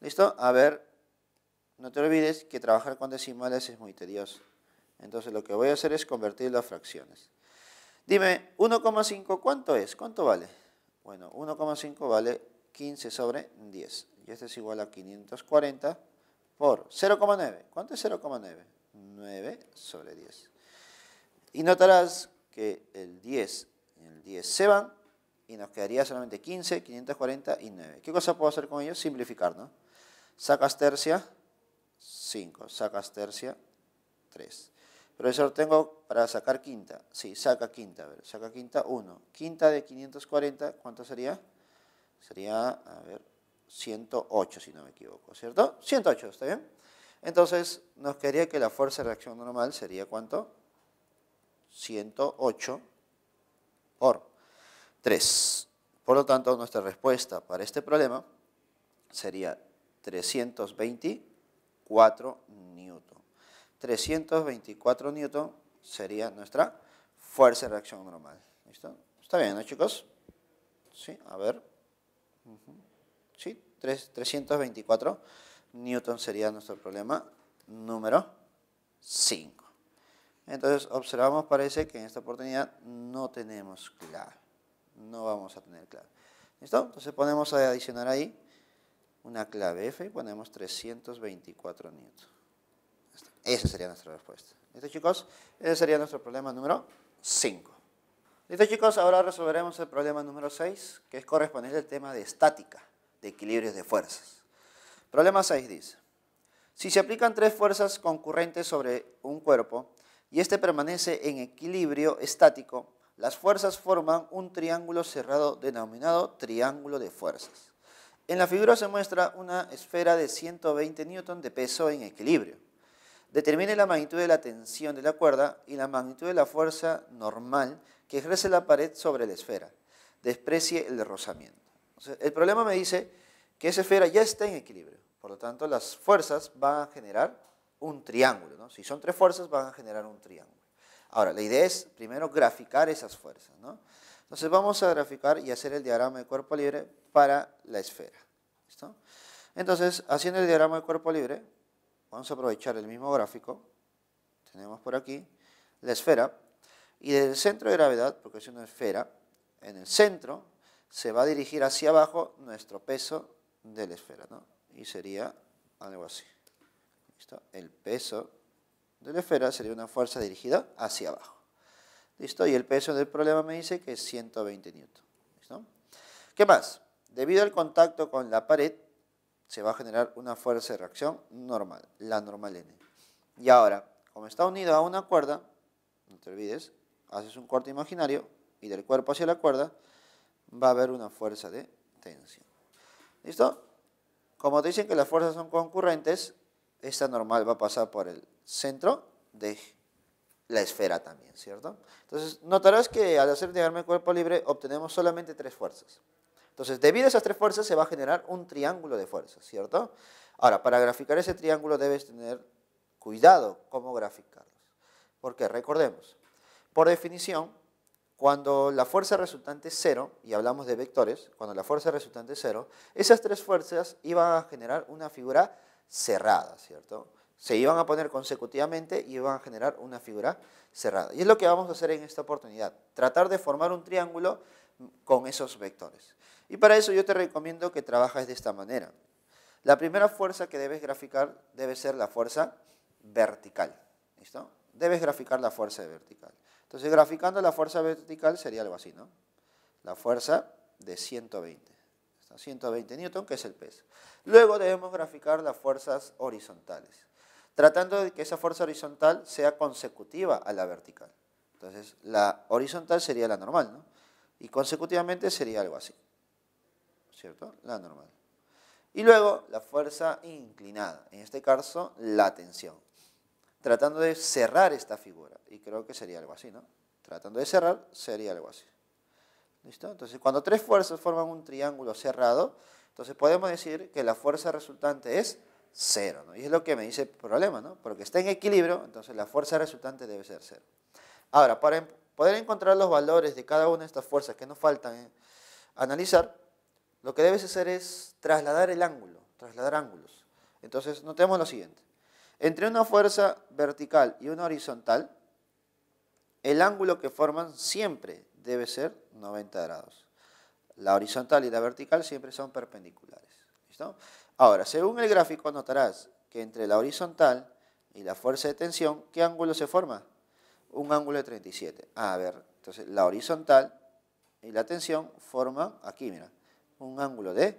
¿Listo? A ver, no te olvides que trabajar con decimales es muy tedioso. Entonces lo que voy a hacer es convertirlo a fracciones. Dime, 1,5 ¿cuánto es? ¿Cuánto vale? Bueno, 1,5 vale 15 sobre 10. Y este es igual a 540 por 0,9. ¿Cuánto es 0,9? 9 sobre 10. Y notarás que el 10 y el 10 se van y nos quedaría solamente 15, 540 y 9. ¿Qué cosa puedo hacer con ellos? Simplificar, ¿no? Sacas tercia, 5. Sacas tercia, 3. Pero eso lo tengo para sacar quinta. Sí, saca quinta. A ver, saca quinta, 1. Quinta de 540, ¿cuánto sería? Sería, a ver, 108, si no me equivoco, ¿cierto? 108, ¿está bien? Entonces, nos quedaría que la fuerza de reacción normal sería ¿cuánto? 108 por 3. Por lo tanto, nuestra respuesta para este problema sería 324 newton. 324 newton sería nuestra fuerza de reacción normal. ¿Listo? ¿Está bien, no chicos? Sí, a ver. Sí, 3, 324 newton sería nuestro problema número 5. Entonces observamos, parece que en esta oportunidad no tenemos clave. No vamos a tener clave. ¿Listo? Entonces ponemos a adicionar ahí una clave F y ponemos 324 newtons. Esa sería nuestra respuesta. ¿Listo chicos? Ese sería nuestro problema número 5. Listo chicos, ahora resolveremos el problema número 6, que es correspondiente al tema de estática, de equilibrios de fuerzas. Problema 6 dice, si se aplican tres fuerzas concurrentes sobre un cuerpo y éste permanece en equilibrio estático, las fuerzas forman un triángulo cerrado denominado triángulo de fuerzas. En la figura se muestra una esfera de 120 newton de peso en equilibrio. Determine la magnitud de la tensión de la cuerda y la magnitud de la fuerza normal que ejerce la pared sobre la esfera. Desprecie el rozamiento. el problema me dice que esa esfera ya está en equilibrio. Por lo tanto, las fuerzas van a generar un triángulo. Si son tres fuerzas, van a generar un triángulo. Ahora, la idea es primero graficar esas fuerzas. ¿no? Entonces vamos a graficar y hacer el diagrama de cuerpo libre para la esfera. Entonces, haciendo el diagrama de cuerpo libre, vamos a aprovechar el mismo gráfico. Tenemos por aquí la esfera. Y desde el centro de gravedad, porque es una esfera, en el centro se va a dirigir hacia abajo nuestro peso de la esfera. ¿no? Y sería algo así. ¿Listo? El peso de la esfera sería una fuerza dirigida hacia abajo. ¿Listo? Y el peso del problema me dice que es 120 N. ¿Listo? ¿Qué más? Debido al contacto con la pared, se va a generar una fuerza de reacción normal, la normal N. Y ahora, como está unido a una cuerda, no te olvides, haces un corte imaginario y del cuerpo hacia la cuerda va a haber una fuerza de tensión. ¿Listo? Como te dicen que las fuerzas son concurrentes, esta normal va a pasar por el centro de la esfera también, ¿cierto? Entonces, notarás que al hacer diagrama de cuerpo libre obtenemos solamente tres fuerzas. Entonces, debido a esas tres fuerzas se va a generar un triángulo de fuerzas, ¿cierto? Ahora, para graficar ese triángulo debes tener cuidado cómo graficarlos. Porque recordemos, por definición, cuando la fuerza resultante es cero, y hablamos de vectores, cuando la fuerza resultante es cero, esas tres fuerzas iban a generar una figura cerrada, ¿cierto? se iban a poner consecutivamente y iban a generar una figura cerrada. Y es lo que vamos a hacer en esta oportunidad, tratar de formar un triángulo con esos vectores. Y para eso yo te recomiendo que trabajes de esta manera. La primera fuerza que debes graficar debe ser la fuerza vertical. ¿Listo? Debes graficar la fuerza vertical. Entonces, graficando la fuerza vertical sería algo así, ¿no? La fuerza de 120. 120 Newton, que es el peso. Luego debemos graficar las fuerzas horizontales tratando de que esa fuerza horizontal sea consecutiva a la vertical. Entonces, la horizontal sería la normal, ¿no? Y consecutivamente sería algo así, ¿cierto? La normal. Y luego, la fuerza inclinada, en este caso, la tensión. Tratando de cerrar esta figura, y creo que sería algo así, ¿no? Tratando de cerrar, sería algo así. ¿Listo? Entonces, cuando tres fuerzas forman un triángulo cerrado, entonces podemos decir que la fuerza resultante es cero. ¿no? Y es lo que me dice problema, ¿no? porque está en equilibrio, entonces la fuerza resultante debe ser cero. Ahora, para em-, poder encontrar los valores de cada una de estas fuerzas que nos faltan eh, analizar, lo que debes hacer es trasladar el ángulo, trasladar ángulos. Entonces, notemos lo siguiente. Entre una fuerza vertical y una horizontal, el ángulo que forman siempre debe ser 90 grados. La horizontal y la vertical siempre son perpendiculares. ¿listo? Ahora, según el gráfico notarás que entre la horizontal y la fuerza de tensión, ¿qué ángulo se forma? Un ángulo de 37. a ver, entonces la horizontal y la tensión forman, aquí mira, un ángulo de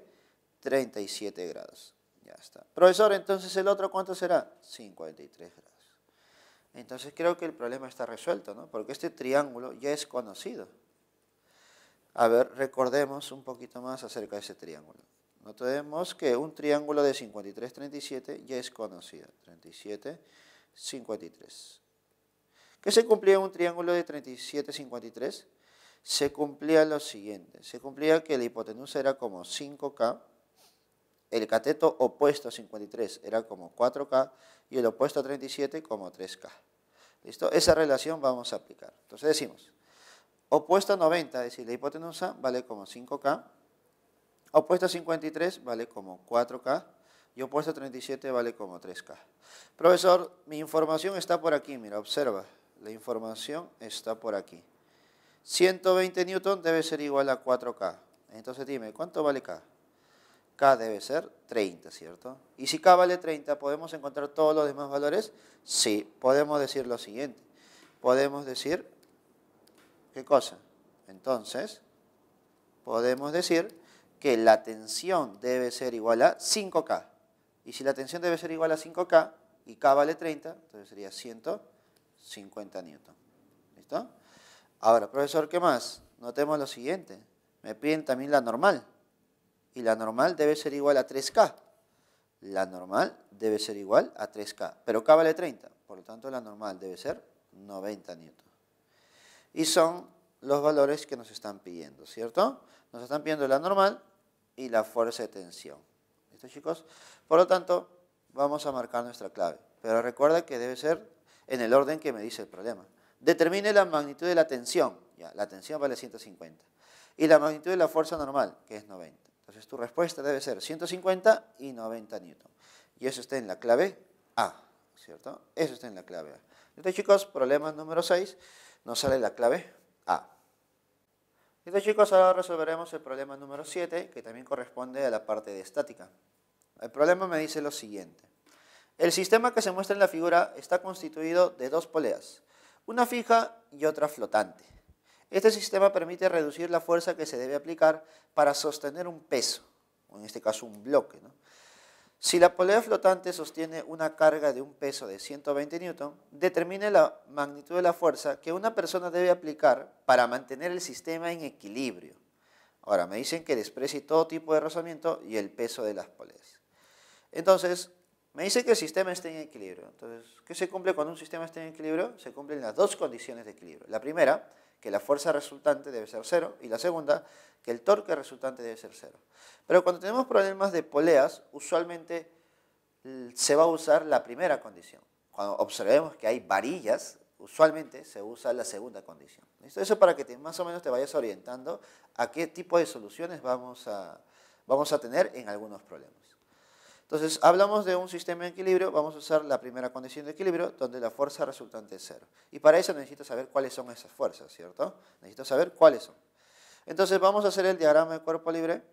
37 grados. Ya está. Profesor, entonces el otro cuánto será? 53 grados. Entonces creo que el problema está resuelto, ¿no? Porque este triángulo ya es conocido. A ver, recordemos un poquito más acerca de ese triángulo. Notemos que un triángulo de 53, 37 ya es conocido. 37, 53. ¿Qué se cumplía en un triángulo de 37, 53? Se cumplía lo siguiente. Se cumplía que la hipotenusa era como 5K, el cateto opuesto a 53 era como 4K y el opuesto a 37 como 3K. ¿Listo? Esa relación vamos a aplicar. Entonces decimos, opuesto a 90, es decir, la hipotenusa vale como 5K, Opuesta 53 vale como 4K y opuesta 37 vale como 3K. Profesor, mi información está por aquí, mira, observa. La información está por aquí. 120 newton debe ser igual a 4K. Entonces dime, ¿cuánto vale K? K debe ser 30, ¿cierto? Y si K vale 30, ¿podemos encontrar todos los demás valores? Sí, podemos decir lo siguiente. Podemos decir, ¿qué cosa? Entonces, podemos decir que la tensión debe ser igual a 5K. Y si la tensión debe ser igual a 5K y K vale 30, entonces sería 150 newton. ¿Listo? Ahora, profesor, ¿qué más? Notemos lo siguiente. Me piden también la normal. Y la normal debe ser igual a 3K. La normal debe ser igual a 3K. Pero K vale 30. Por lo tanto, la normal debe ser 90 newton. Y son los valores que nos están pidiendo, ¿cierto? Nos están pidiendo la normal, y la fuerza de tensión. ¿Listo, chicos? Por lo tanto, vamos a marcar nuestra clave. Pero recuerda que debe ser en el orden que me dice el problema. Determine la magnitud de la tensión. Ya, la tensión vale 150. Y la magnitud de la fuerza normal, que es 90. Entonces tu respuesta debe ser 150 y 90 newton. Y eso está en la clave A, ¿cierto? Eso está en la clave A. Entonces chicos, problema número 6, nos sale la clave A. Entonces chicos, ahora resolveremos el problema número 7, que también corresponde a la parte de estática. El problema me dice lo siguiente. El sistema que se muestra en la figura está constituido de dos poleas, una fija y otra flotante. Este sistema permite reducir la fuerza que se debe aplicar para sostener un peso, o en este caso un bloque, ¿no? Si la polea flotante sostiene una carga de un peso de 120 newton, determine la magnitud de la fuerza que una persona debe aplicar para mantener el sistema en equilibrio. Ahora, me dicen que desprecie todo tipo de rozamiento y el peso de las poleas. Entonces, me dice que el sistema esté en equilibrio. Entonces, ¿qué se cumple cuando un sistema está en equilibrio? Se cumplen las dos condiciones de equilibrio. La primera que la fuerza resultante debe ser cero, y la segunda, que el torque resultante debe ser cero. Pero cuando tenemos problemas de poleas, usualmente se va a usar la primera condición. Cuando observemos que hay varillas, usualmente se usa la segunda condición. esto Eso para que más o menos te vayas orientando a qué tipo de soluciones vamos a, vamos a tener en algunos problemas. Entonces, hablamos de un sistema de equilibrio, vamos a usar la primera condición de equilibrio, donde la fuerza resultante es cero. Y para eso necesito saber cuáles son esas fuerzas, ¿cierto? Necesito saber cuáles son. Entonces, vamos a hacer el diagrama de cuerpo libre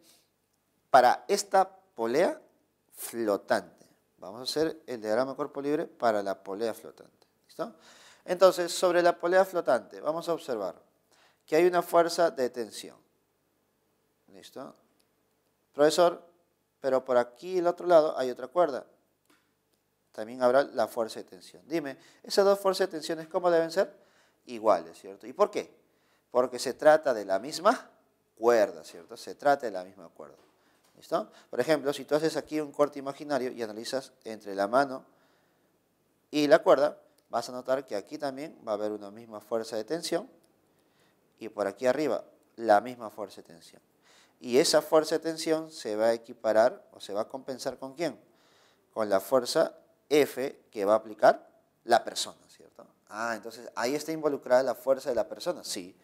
para esta polea flotante. Vamos a hacer el diagrama de cuerpo libre para la polea flotante, ¿listo? Entonces, sobre la polea flotante, vamos a observar que hay una fuerza de tensión, ¿listo? Profesor, pero por aquí el otro lado hay otra cuerda. También habrá la fuerza de tensión. Dime, esas dos fuerzas de tensión ¿cómo deben ser? Iguales, ¿cierto? ¿Y por qué? Porque se trata de la misma cuerda, ¿cierto? Se trata de la misma cuerda. ¿Listo? Por ejemplo, si tú haces aquí un corte imaginario y analizas entre la mano y la cuerda, vas a notar que aquí también va a haber una misma fuerza de tensión y por aquí arriba la misma fuerza de tensión. Y esa fuerza de tensión se va a equiparar o se va a compensar con quién? Con la fuerza F que va a aplicar la persona, ¿cierto? Ah, entonces ahí está involucrada la fuerza de la persona, sí.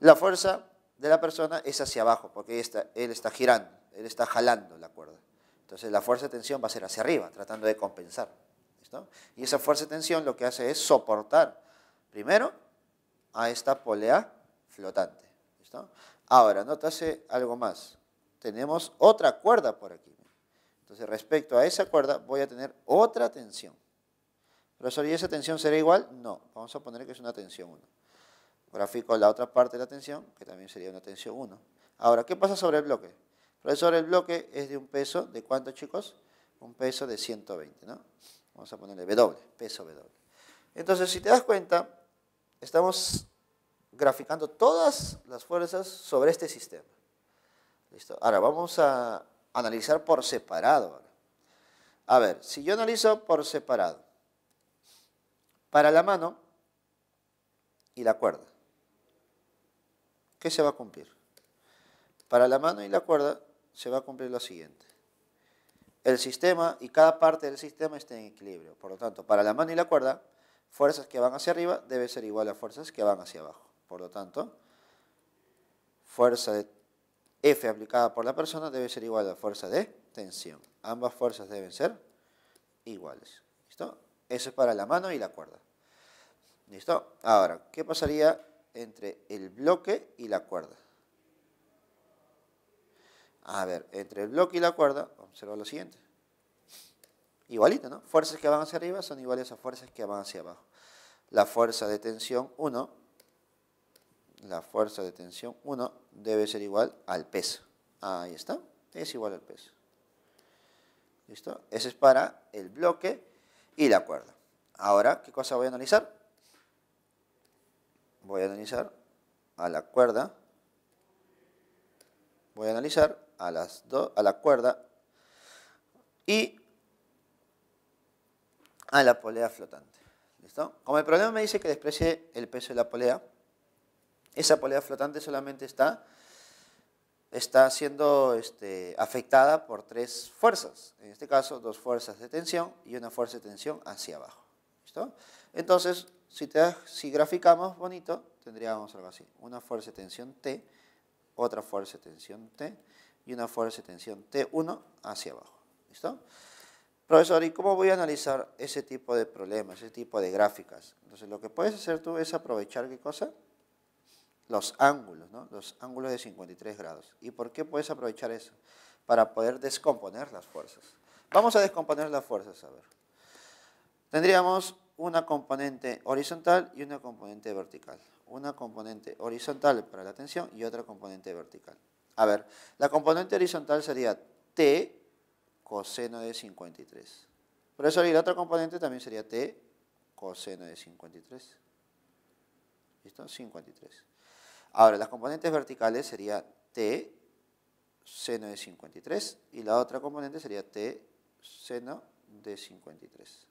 La fuerza de la persona es hacia abajo, porque él está girando, él está jalando la cuerda. Entonces la fuerza de tensión va a ser hacia arriba, tratando de compensar. ¿listo? Y esa fuerza de tensión lo que hace es soportar, primero, a esta polea flotante. ¿listo? Ahora, nótase algo más. Tenemos otra cuerda por aquí. Entonces, respecto a esa cuerda, voy a tener otra tensión. Profesor, ¿y esa tensión será igual? No. Vamos a poner que es una tensión 1. Grafico la otra parte de la tensión, que también sería una tensión 1. Ahora, ¿qué pasa sobre el bloque? Profesor, el bloque es de un peso, ¿de cuánto, chicos? Un peso de 120, ¿no? Vamos a ponerle W, peso W. Entonces, si te das cuenta, estamos graficando todas las fuerzas sobre este sistema. ¿Listo? Ahora vamos a analizar por separado. A ver, si yo analizo por separado, para la mano y la cuerda, ¿qué se va a cumplir? Para la mano y la cuerda se va a cumplir lo siguiente. El sistema y cada parte del sistema está en equilibrio. Por lo tanto, para la mano y la cuerda, fuerzas que van hacia arriba deben ser igual a fuerzas que van hacia abajo. Por lo tanto, fuerza de F aplicada por la persona debe ser igual a fuerza de tensión. Ambas fuerzas deben ser iguales. ¿Listo? Eso es para la mano y la cuerda. ¿Listo? Ahora, ¿qué pasaría entre el bloque y la cuerda? A ver, entre el bloque y la cuerda, observa lo siguiente. Igualito, ¿no? Fuerzas que van hacia arriba son iguales a fuerzas que van hacia abajo. La fuerza de tensión 1 la fuerza de tensión 1 debe ser igual al peso. Ahí está, es igual al peso. ¿Listo? Ese es para el bloque y la cuerda. Ahora, ¿qué cosa voy a analizar? Voy a analizar a la cuerda. Voy a analizar a, las dos a la cuerda y a la polea flotante. ¿Listo? Como el problema me dice que desprecie el peso de la polea, esa polea flotante solamente está, está siendo este, afectada por tres fuerzas. En este caso, dos fuerzas de tensión y una fuerza de tensión hacia abajo. ¿Listo? Entonces, si, te, si graficamos bonito, tendríamos algo así. Una fuerza de tensión T, otra fuerza de tensión T y una fuerza de tensión T1 hacia abajo. ¿Listo? Profesor, ¿y cómo voy a analizar ese tipo de problemas, ese tipo de gráficas? Entonces, lo que puedes hacer tú es aprovechar qué cosa? los ángulos, ¿no? los ángulos de 53 grados. ¿Y por qué puedes aprovechar eso? Para poder descomponer las fuerzas. Vamos a descomponer las fuerzas, a ver. Tendríamos una componente horizontal y una componente vertical. Una componente horizontal para la tensión y otra componente vertical. A ver, la componente horizontal sería T coseno de 53. Por eso la otra componente también sería T coseno de 53. ¿Listo? 53. Ahora, las componentes verticales sería t seno de 53 y la otra componente sería t seno de 53.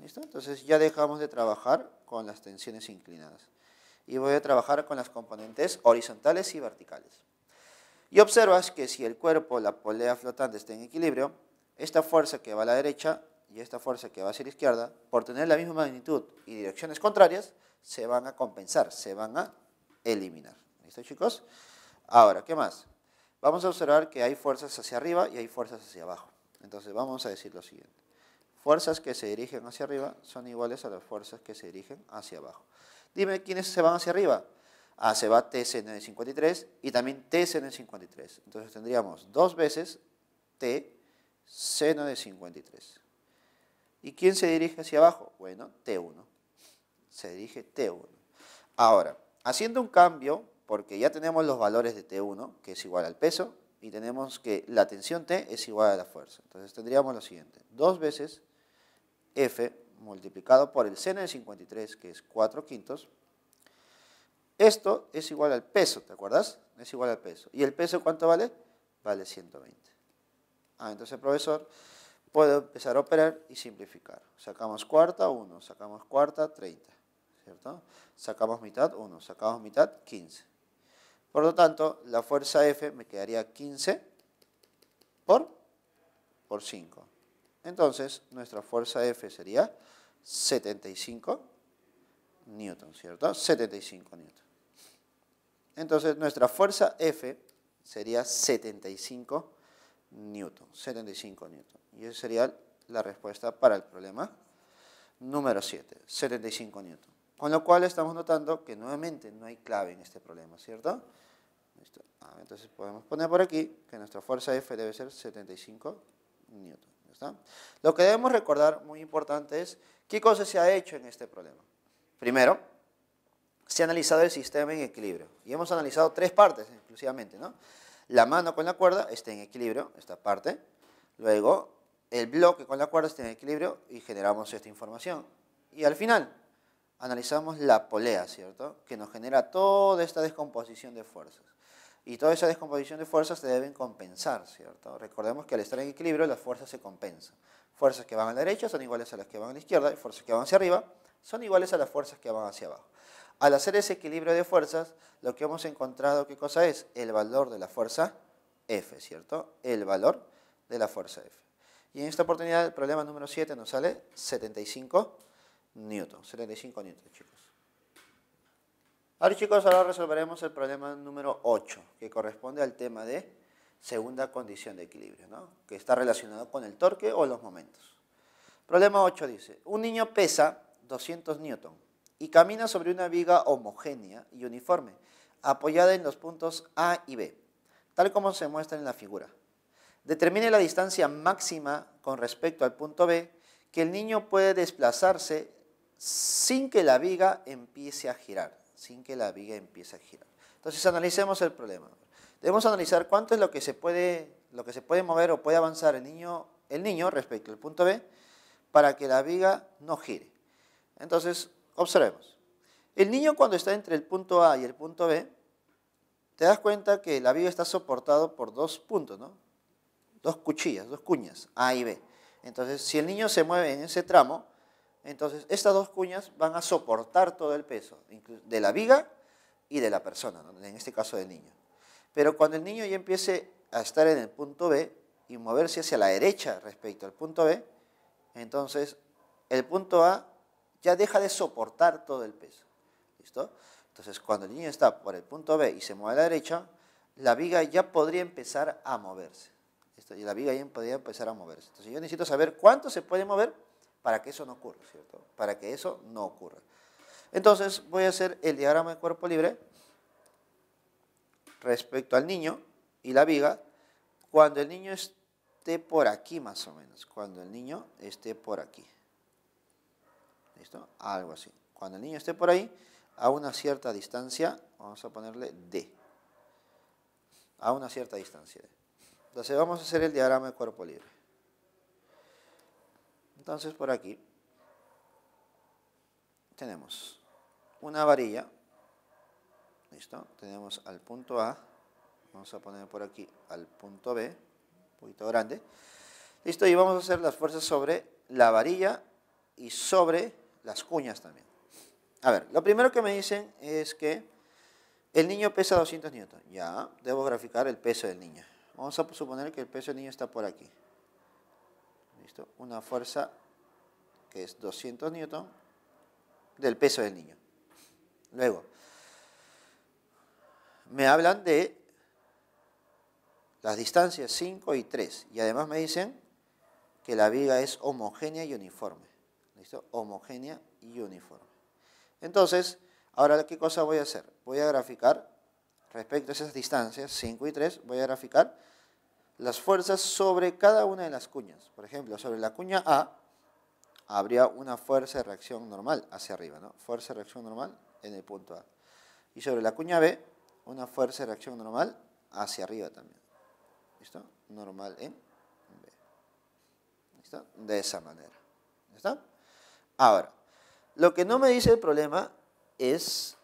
¿Listo? Entonces ya dejamos de trabajar con las tensiones inclinadas y voy a trabajar con las componentes horizontales y verticales. Y observas que si el cuerpo, la polea flotante está en equilibrio, esta fuerza que va a la derecha y esta fuerza que va hacia la izquierda, por tener la misma magnitud y direcciones contrarias, se van a compensar, se van a eliminar. ¿Listo chicos? Ahora, ¿qué más? Vamos a observar que hay fuerzas hacia arriba y hay fuerzas hacia abajo. Entonces vamos a decir lo siguiente. Fuerzas que se dirigen hacia arriba son iguales a las fuerzas que se dirigen hacia abajo. Dime quiénes se van hacia arriba. Ah, se va de 53 y también T seno de 53. Entonces tendríamos dos veces T seno de 53. ¿Y quién se dirige hacia abajo? Bueno, T1. Se dirige T1. Ahora, Haciendo un cambio, porque ya tenemos los valores de T1, que es igual al peso, y tenemos que la tensión T es igual a la fuerza. Entonces tendríamos lo siguiente, dos veces F multiplicado por el seno de 53, que es 4 quintos. Esto es igual al peso, ¿te acuerdas? Es igual al peso. ¿Y el peso cuánto vale? Vale 120. Ah, entonces profesor, puedo empezar a operar y simplificar. Sacamos cuarta, 1, sacamos cuarta, 30. ¿cierto? Sacamos mitad, 1, sacamos mitad, 15. Por lo tanto, la fuerza F me quedaría 15 por, por 5. Entonces, nuestra fuerza F sería 75 newton, ¿cierto? 75 newton. Entonces, nuestra fuerza F sería 75 newton, 75 newton. Y esa sería la respuesta para el problema número 7, 75 newton. Con lo cual estamos notando que nuevamente no hay clave en este problema, ¿cierto? Ah, entonces podemos poner por aquí que nuestra fuerza F debe ser 75 N. ¿está? Lo que debemos recordar, muy importante, es qué cosa se ha hecho en este problema. Primero, se ha analizado el sistema en equilibrio. Y hemos analizado tres partes exclusivamente, ¿no? La mano con la cuerda está en equilibrio, esta parte. Luego, el bloque con la cuerda está en equilibrio y generamos esta información. Y al final, analizamos la polea, ¿cierto? Que nos genera toda esta descomposición de fuerzas. Y toda esa descomposición de fuerzas se deben compensar, ¿cierto? Recordemos que al estar en equilibrio las fuerzas se compensan. Fuerzas que van a la derecha son iguales a las que van a la izquierda y fuerzas que van hacia arriba son iguales a las fuerzas que van hacia abajo. Al hacer ese equilibrio de fuerzas, lo que hemos encontrado, ¿qué cosa es? El valor de la fuerza F, ¿cierto? El valor de la fuerza F. Y en esta oportunidad el problema número 7 nos sale 75 Newton. 75 Newton, chicos. Ahora, chicos, ahora resolveremos el problema número 8, que corresponde al tema de segunda condición de equilibrio, ¿no? que está relacionado con el torque o los momentos. Problema 8 dice, un niño pesa 200 Newton y camina sobre una viga homogénea y uniforme, apoyada en los puntos A y B, tal como se muestra en la figura. Determine la distancia máxima con respecto al punto B que el niño puede desplazarse sin que la viga empiece a girar, sin que la viga empiece a girar. Entonces analicemos el problema. Debemos analizar cuánto es lo que se puede, lo que se puede mover o puede avanzar el niño, el niño respecto al punto B para que la viga no gire. Entonces, observemos. El niño cuando está entre el punto A y el punto B, te das cuenta que la viga está soportado por dos puntos, ¿no? Dos cuchillas, dos cuñas, A y B. Entonces, si el niño se mueve en ese tramo, entonces, estas dos cuñas van a soportar todo el peso, de la viga y de la persona, en este caso del niño. Pero cuando el niño ya empiece a estar en el punto B y moverse hacia la derecha respecto al punto B, entonces el punto A ya deja de soportar todo el peso. ¿Listo? Entonces, cuando el niño está por el punto B y se mueve a la derecha, la viga ya podría empezar a moverse. Y la viga ya podría empezar a moverse. Entonces, yo necesito saber cuánto se puede mover para que eso no ocurra, ¿cierto? Para que eso no ocurra. Entonces voy a hacer el diagrama de cuerpo libre respecto al niño y la viga cuando el niño esté por aquí más o menos, cuando el niño esté por aquí. ¿Listo? Algo así. Cuando el niño esté por ahí, a una cierta distancia, vamos a ponerle D. A una cierta distancia. Entonces vamos a hacer el diagrama de cuerpo libre. Entonces por aquí tenemos una varilla. ¿Listo? Tenemos al punto A. Vamos a poner por aquí al punto B, un poquito grande. Listo, y vamos a hacer las fuerzas sobre la varilla y sobre las cuñas también. A ver, lo primero que me dicen es que el niño pesa 200 N, Ya, debo graficar el peso del niño. Vamos a suponer que el peso del niño está por aquí. ¿listo? Una fuerza que es 200 newton del peso del niño. Luego, me hablan de las distancias 5 y 3 y además me dicen que la viga es homogénea y uniforme. ¿Listo? Homogénea y uniforme. Entonces, ahora qué cosa voy a hacer? Voy a graficar respecto a esas distancias 5 y 3, voy a graficar las fuerzas sobre cada una de las cuñas. Por ejemplo, sobre la cuña A habría una fuerza de reacción normal hacia arriba, ¿no? Fuerza de reacción normal en el punto A. Y sobre la cuña B, una fuerza de reacción normal hacia arriba también. ¿Listo? Normal en B. ¿Listo? De esa manera. ¿Listo? Ahora, lo que no me dice el problema es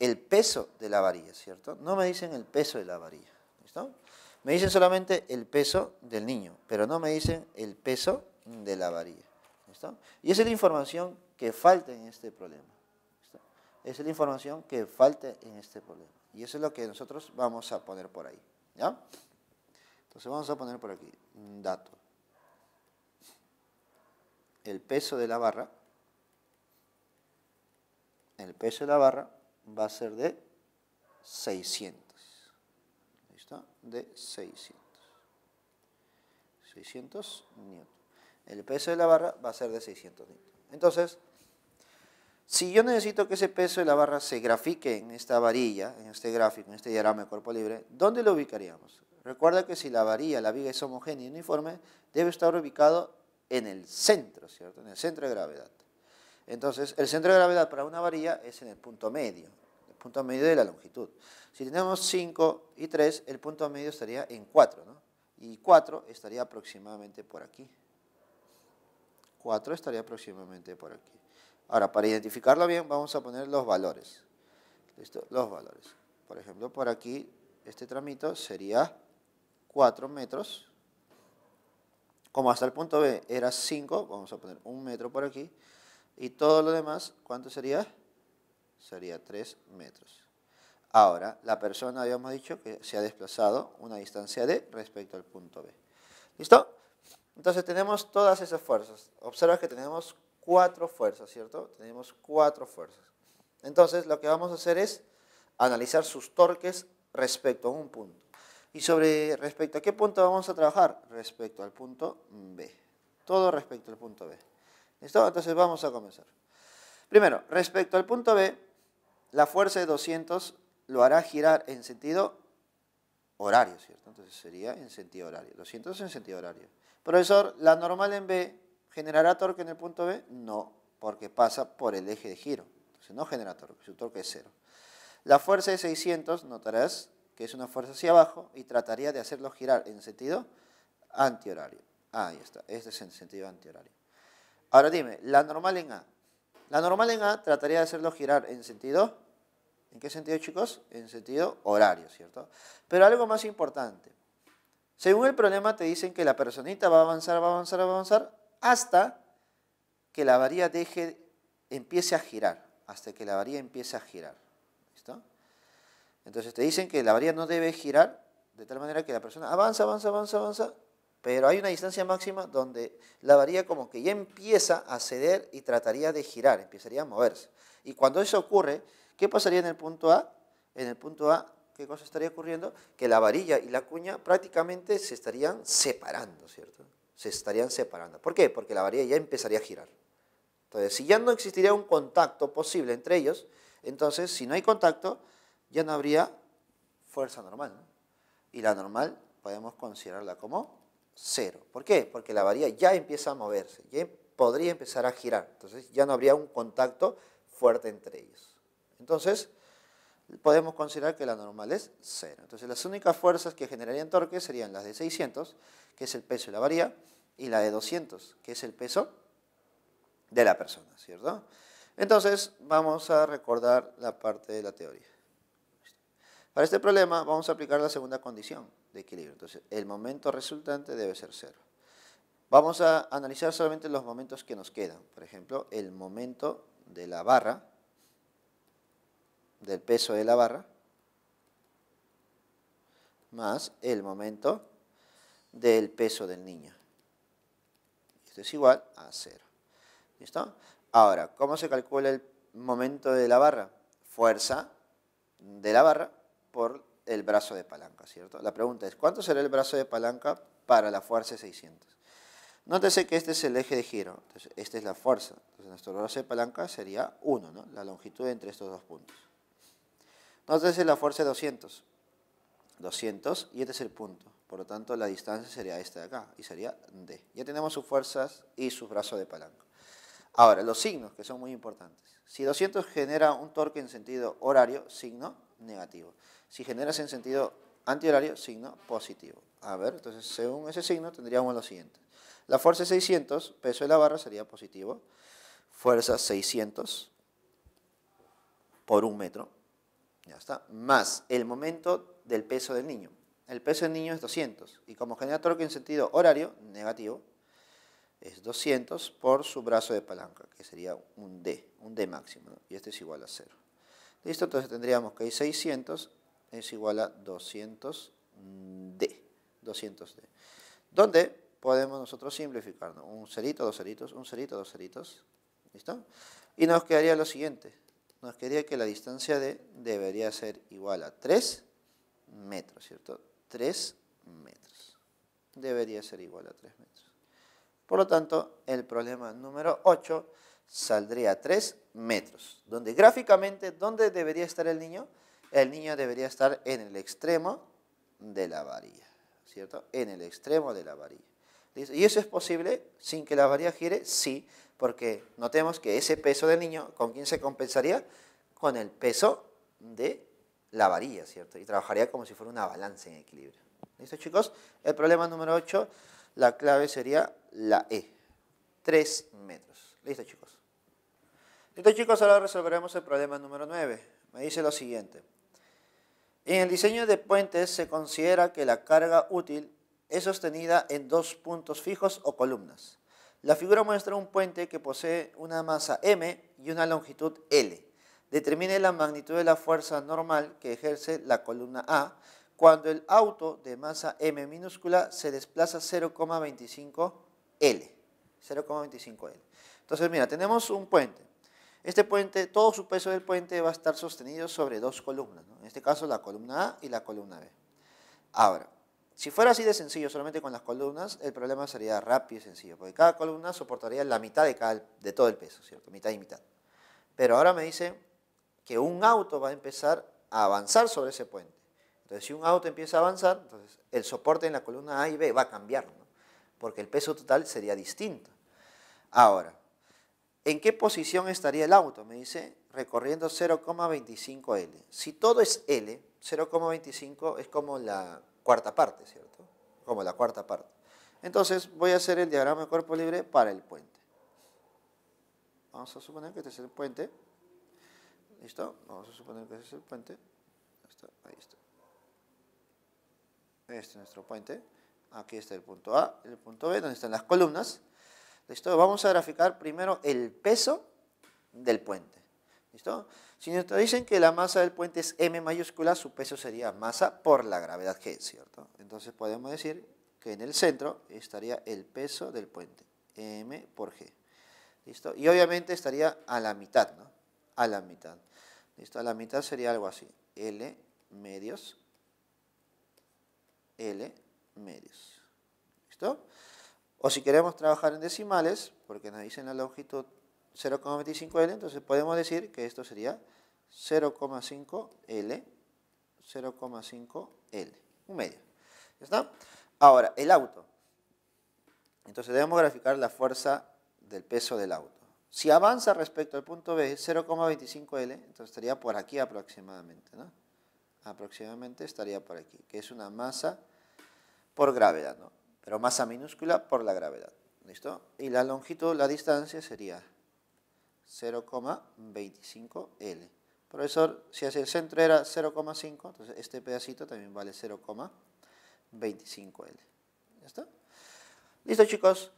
el peso de la varilla, ¿cierto? No me dicen el peso de la varilla. ¿Listo? Me dicen solamente el peso del niño, pero no me dicen el peso de la varilla. Y esa es la información que falta en este problema. Esa es la información que falta en este problema. Y eso es lo que nosotros vamos a poner por ahí. ¿Ya? Entonces vamos a poner por aquí un dato. El peso de la barra. El peso de la barra va a ser de 600 de 600. 600 N El peso de la barra va a ser de 600 N Entonces, si yo necesito que ese peso de la barra se grafique en esta varilla, en este gráfico, en este diagrama de cuerpo libre, ¿dónde lo ubicaríamos? Recuerda que si la varilla, la viga es homogénea y uniforme, debe estar ubicado en el centro, ¿cierto? En el centro de gravedad. Entonces, el centro de gravedad para una varilla es en el punto medio, punto medio de la longitud. Si tenemos 5 y 3, el punto medio estaría en 4, ¿no? Y 4 estaría aproximadamente por aquí. 4 estaría aproximadamente por aquí. Ahora, para identificarlo bien, vamos a poner los valores. ¿Listo? Los valores. Por ejemplo, por aquí, este tramito sería 4 metros. Como hasta el punto B era 5, vamos a poner un metro por aquí. Y todo lo demás, ¿cuánto sería? sería 3 metros. Ahora, la persona habíamos dicho que se ha desplazado una distancia D respecto al punto B. ¿Listo? Entonces tenemos todas esas fuerzas. Observa que tenemos cuatro fuerzas, ¿cierto? Tenemos cuatro fuerzas. Entonces lo que vamos a hacer es analizar sus torques respecto a un punto. ¿Y sobre respecto a qué punto vamos a trabajar? Respecto al punto B. Todo respecto al punto B. ¿Listo? Entonces vamos a comenzar. Primero, respecto al punto B, la fuerza de 200 lo hará girar en sentido horario, ¿cierto? Entonces sería en sentido horario. 200 en sentido horario. Profesor, ¿la normal en B generará torque en el punto B? No, porque pasa por el eje de giro. Entonces no genera torque, su torque es cero. La fuerza de 600, notarás que es una fuerza hacia abajo y trataría de hacerlo girar en sentido antihorario. Ah, ahí está, este es en sentido antihorario. Ahora dime, la normal en A. La normal en A trataría de hacerlo girar en sentido ¿En qué sentido, chicos? En sentido horario, ¿cierto? Pero algo más importante. Según el problema te dicen que la personita va a avanzar, va a avanzar, va a avanzar, hasta que la varilla deje, empiece a girar, hasta que la varilla empiece a girar. ¿Listo? Entonces te dicen que la varilla no debe girar, de tal manera que la persona avanza, avanza, avanza, avanza, pero hay una distancia máxima donde la varilla como que ya empieza a ceder y trataría de girar, empezaría a moverse. Y cuando eso ocurre, ¿Qué pasaría en el punto A? En el punto A, ¿qué cosa estaría ocurriendo? Que la varilla y la cuña prácticamente se estarían separando, ¿cierto? Se estarían separando. ¿Por qué? Porque la varilla ya empezaría a girar. Entonces, si ya no existiría un contacto posible entre ellos, entonces, si no hay contacto, ya no habría fuerza normal. Y la normal podemos considerarla como cero. ¿Por qué? Porque la varilla ya empieza a moverse, ya em-, podría empezar a girar. Entonces, ya no habría un contacto fuerte entre ellos. Entonces, podemos considerar que la normal es cero. Entonces, las únicas fuerzas que generarían torque serían las de 600, que es el peso de la varilla, y la de 200, que es el peso de la persona, ¿cierto? Entonces, vamos a recordar la parte de la teoría. Para este problema vamos a aplicar la segunda condición de equilibrio. Entonces, el momento resultante debe ser cero. Vamos a analizar solamente los momentos que nos quedan. Por ejemplo, el momento de la barra del peso de la barra más el momento del peso del niño. Esto es igual a cero. ¿Listo? Ahora, ¿cómo se calcula el momento de la barra? Fuerza de la barra por el brazo de palanca, ¿cierto? La pregunta es, ¿cuánto será el brazo de palanca para la fuerza de 600? Nótese que este es el eje de giro, entonces esta es la fuerza. Entonces nuestro brazo de palanca sería 1, ¿no? La longitud entre estos dos puntos. Entonces la fuerza de 200. 200, y este es el punto. Por lo tanto, la distancia sería esta de acá, y sería D. Ya tenemos sus fuerzas y sus brazos de palanca. Ahora, los signos, que son muy importantes. Si 200 genera un torque en sentido horario, signo negativo. Si generas en sentido antihorario, signo positivo. A ver, entonces, según ese signo, tendríamos lo siguiente. La fuerza 600, peso de la barra sería positivo. Fuerza 600 por un metro ya está. Más el momento del peso del niño. El peso del niño es 200. Y como genera torque en sentido horario, negativo, es 200 por su brazo de palanca, que sería un D, un D máximo. Y este es igual a 0. ¿Listo? Entonces tendríamos que 600 es igual a 200D. 200D. Donde podemos nosotros simplificarnos? Un cerito, dos ceritos, un cerito, dos ceritos. ¿Listo? Y nos quedaría lo siguiente nos quería que la distancia D debería ser igual a 3 metros, ¿cierto? 3 metros. Debería ser igual a 3 metros. Por lo tanto, el problema número 8 saldría a 3 metros, donde gráficamente, ¿dónde debería estar el niño? El niño debería estar en el extremo de la varilla, ¿cierto? En el extremo de la varilla. ¿Y eso es posible sin que la varilla gire? Sí, porque notemos que ese peso del niño, ¿con quién se compensaría? Con el peso de la varilla, ¿cierto? Y trabajaría como si fuera una balanza en equilibrio. ¿Listo, chicos? El problema número 8, la clave sería la E. 3 metros. ¿Listo, chicos? Listo, chicos, ahora resolveremos el problema número 9. Me dice lo siguiente. En el diseño de puentes se considera que la carga útil es sostenida en dos puntos fijos o columnas. La figura muestra un puente que posee una masa m y una longitud l. Determine la magnitud de la fuerza normal que ejerce la columna A cuando el auto de masa m minúscula se desplaza 0,25 l. 0,25 l. Entonces, mira, tenemos un puente. Este puente, todo su peso del puente va a estar sostenido sobre dos columnas, en este caso la columna A y la columna B. Ahora, si fuera así de sencillo, solamente con las columnas, el problema sería rápido y sencillo, porque cada columna soportaría la mitad de, todo el peso, ¿cierto? Mitad y mitad. Pero ahora me dice que un auto va a empezar a avanzar sobre ese puente. Entonces, si un auto empieza a avanzar, entonces el soporte en la columna A y B va a cambiar, ¿no? porque el peso total sería distinto. Ahora, ¿en qué posición estaría el auto? Me dice, recorriendo 0,25L. Si todo es L, 0,25 es como la cuarta parte, ¿cierto? Como la cuarta parte. Entonces voy a hacer el diagrama de cuerpo libre para el puente. Vamos a suponer que este es el puente. ¿Listo? Vamos a suponer que este es el puente. Ahí está. Este es nuestro puente. Aquí está el punto A, el punto B, donde están las columnas. ¿Listo? Vamos a graficar primero el peso del puente. ¿Listo? Si nos dicen que la masa del puente es m mayúscula, su peso sería masa por la gravedad g, ¿cierto? Entonces podemos decir que en el centro estaría el peso del puente, m por g. ¿Listo? Y obviamente estaría a la mitad, ¿no? A la mitad. ¿Listo? A la mitad sería algo así. L medios. L medios. ¿Listo? O si queremos trabajar en decimales, porque nos dicen la longitud 0,25L, entonces podemos decir que esto sería 0,5L, 0,5L, un medio. ¿Ya Ahora, el auto. Entonces debemos graficar la fuerza del peso del auto. Si avanza respecto al punto B, 0,25L, entonces estaría por aquí aproximadamente, ¿no? Aproximadamente estaría por aquí, que es una masa por gravedad, ¿no? Pero masa minúscula por la gravedad, ¿listo? Y la longitud, la distancia sería 0,25L. Profesor, si el centro era 0,5, entonces este pedacito también vale 0,25L. ¿Listo? Listo, chicos.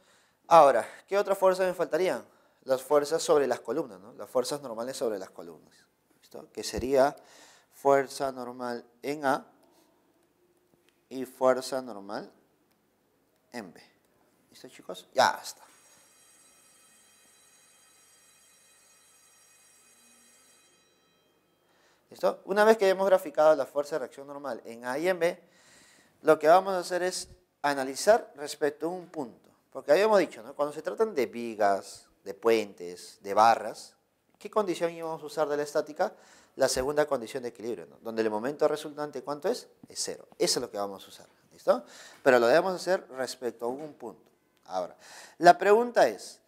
Ahora, ¿qué otra fuerza me faltarían? Las fuerzas sobre las columnas, ¿no? Las fuerzas normales sobre las columnas. ¿Listo? Que sería fuerza normal en A y fuerza normal en B. ¿Listo, chicos? Ya está. Una vez que hemos graficado la fuerza de reacción normal en A y en B, lo que vamos a hacer es analizar respecto a un punto. Porque habíamos dicho, cuando se tratan de vigas, de puentes, de barras, ¿qué condición íbamos a usar de la estática? La segunda condición de equilibrio, donde el momento resultante, ¿cuánto es? Es cero. Eso es lo que vamos a usar, ¿listo? Pero lo debemos hacer respecto a un punto. Ahora, la pregunta es,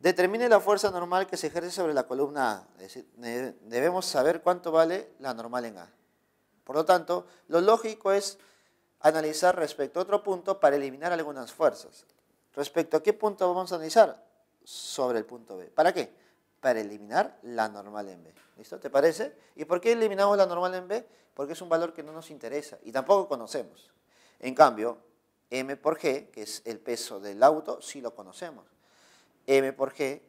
Determine la fuerza normal que se ejerce sobre la columna A. Es decir, debemos saber cuánto vale la normal en A. Por lo tanto, lo lógico es analizar respecto a otro punto para eliminar algunas fuerzas. ¿Respecto a qué punto vamos a analizar? Sobre el punto B. ¿Para qué? Para eliminar la normal en B. ¿Listo? ¿Te parece? ¿Y por qué eliminamos la normal en B? Porque es un valor que no nos interesa y tampoco conocemos. En cambio, M por G, que es el peso del auto, sí lo conocemos m por g,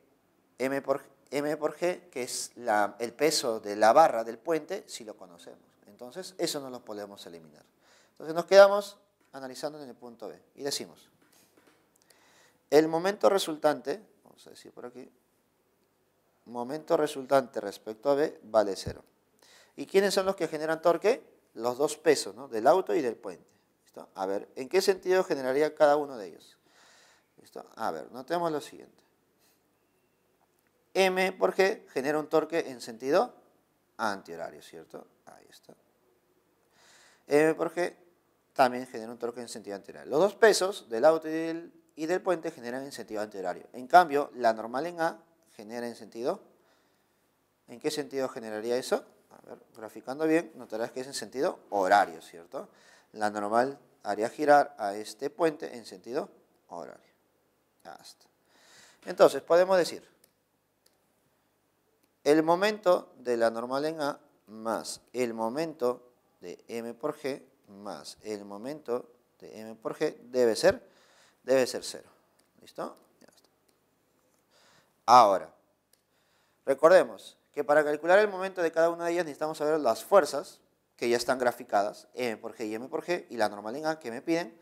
m por, m por g, que es el peso de la barra del puente, si lo conocemos. Entonces, eso no lo podemos eliminar. Entonces, nos quedamos analizando en el punto B y decimos, el momento resultante, vamos a decir por aquí, momento resultante respecto a B vale cero. ¿Y quiénes son los que generan torque? Los dos pesos, ¿no? Del auto y del puente. ¿Listo? A ver, ¿en qué sentido generaría cada uno de ellos? ¿Listo? A ver, notemos lo siguiente. M por genera un torque en sentido antihorario, ¿cierto? Ahí está. M por también genera un torque en sentido antihorario. Los dos pesos del auto y del, puente generan en sentido antihorario. En cambio, la normal en A genera en sentido. ¿En qué sentido generaría eso? A ver, graficando bien, notarás que es en sentido horario, ¿cierto? La normal haría girar a este puente en sentido horario. está. Entonces, podemos decir el momento de la normal en A más el momento de m por g más el momento de m por g debe ser, debe ser 0. ¿Listo? Ya está. Ahora, recordemos que para calcular el momento de cada una de ellas necesitamos saber las fuerzas que ya están graficadas, m por g y m por g, y la normal en A que me piden,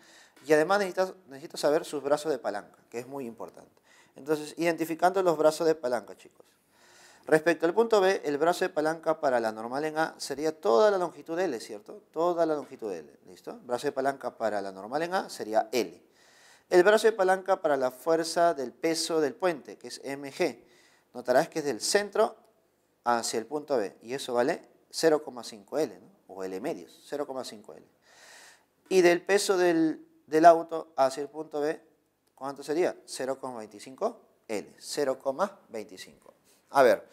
y además necesitas necesito saber sus brazos de palanca, que es muy importante. Entonces, identificando los brazos de palanca, chicos. Respecto al punto B, el brazo de palanca para la normal en A sería toda la longitud L, ¿cierto? Toda la longitud L, ¿listo? Brazo de palanca para la normal en A sería L. El brazo de palanca para la fuerza del peso del puente, que es MG, notarás que es del centro hacia el punto B, y eso vale 0,5L, ¿no? o L medios, 0,5L. Y del peso del, del auto hacia el punto B, ¿cuánto sería? 0,25L, 0,25 a ver,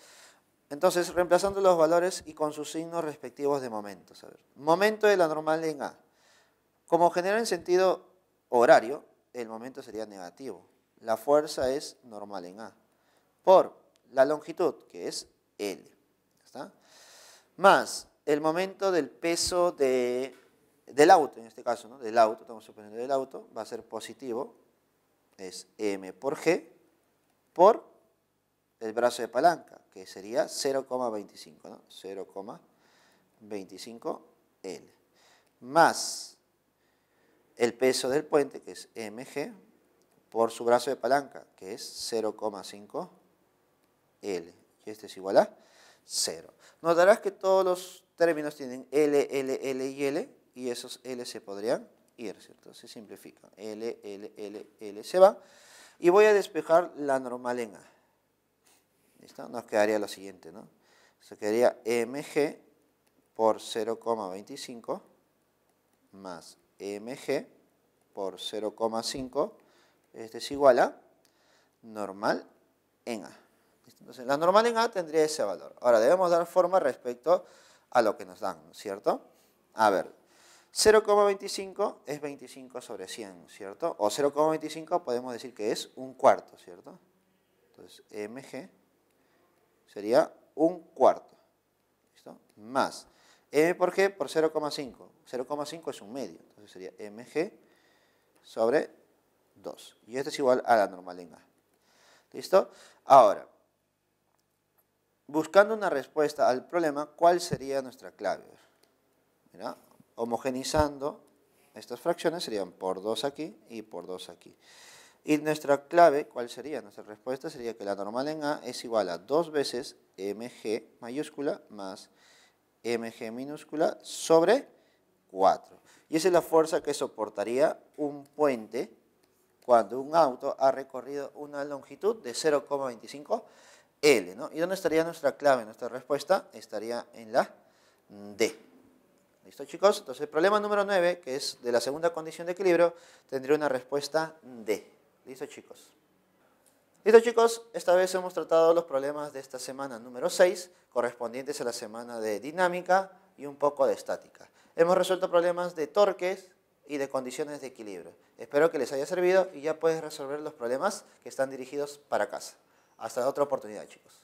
entonces reemplazando los valores y con sus signos respectivos de momentos. A momento de la normal en A. Como genera en sentido horario, el momento sería negativo. La fuerza es normal en A. Por la longitud, que es L. ¿está? Más el momento del peso de, del auto, en este caso, ¿no? del auto, estamos suponiendo del auto, va a ser positivo, es M por G, por el brazo de palanca, que sería 0,25, ¿no? 0,25 L, más el peso del puente, que es MG, por su brazo de palanca, que es 0,5 L, y este es igual a 0. Notarás que todos los términos tienen L, L, L y L, y esos L se podrían ir, ¿cierto? Se simplifican. L, L, L, L se va. Y voy a despejar la normal en A. Nos quedaría lo siguiente, ¿no? Se quedaría e MG por 0,25 más e MG por 0,5 este es igual a normal en A. Entonces, la normal en A tendría ese valor. Ahora, debemos dar forma respecto a lo que nos dan, cierto? A ver, 0,25 es 25 sobre 100, ¿cierto? O 0,25 podemos decir que es un cuarto, ¿cierto? Entonces, e MG sería un cuarto. ¿Listo? Más m por g por 0,5. 0,5 es un medio, entonces sería mg sobre 2. Y esto es igual a la normal en A. ¿Listo? Ahora, buscando una respuesta al problema, ¿cuál sería nuestra clave? homogenizando estas fracciones serían por 2 aquí y por 2 aquí. Y nuestra clave, ¿cuál sería? Nuestra respuesta sería que la normal en A es igual a 2 veces mg mayúscula más mg minúscula sobre 4. Y esa es la fuerza que soportaría un puente cuando un auto ha recorrido una longitud de 0,25 L. ¿Y dónde estaría nuestra clave? Nuestra respuesta estaría en la D. ¿Listo chicos? Entonces el problema número 9, que es de la segunda condición de equilibrio, tendría una respuesta D. Listo chicos. Listo chicos, esta vez hemos tratado los problemas de esta semana número 6, correspondientes a la semana de dinámica y un poco de estática. Hemos resuelto problemas de torques y de condiciones de equilibrio. Espero que les haya servido y ya puedes resolver los problemas que están dirigidos para casa. Hasta otra oportunidad chicos.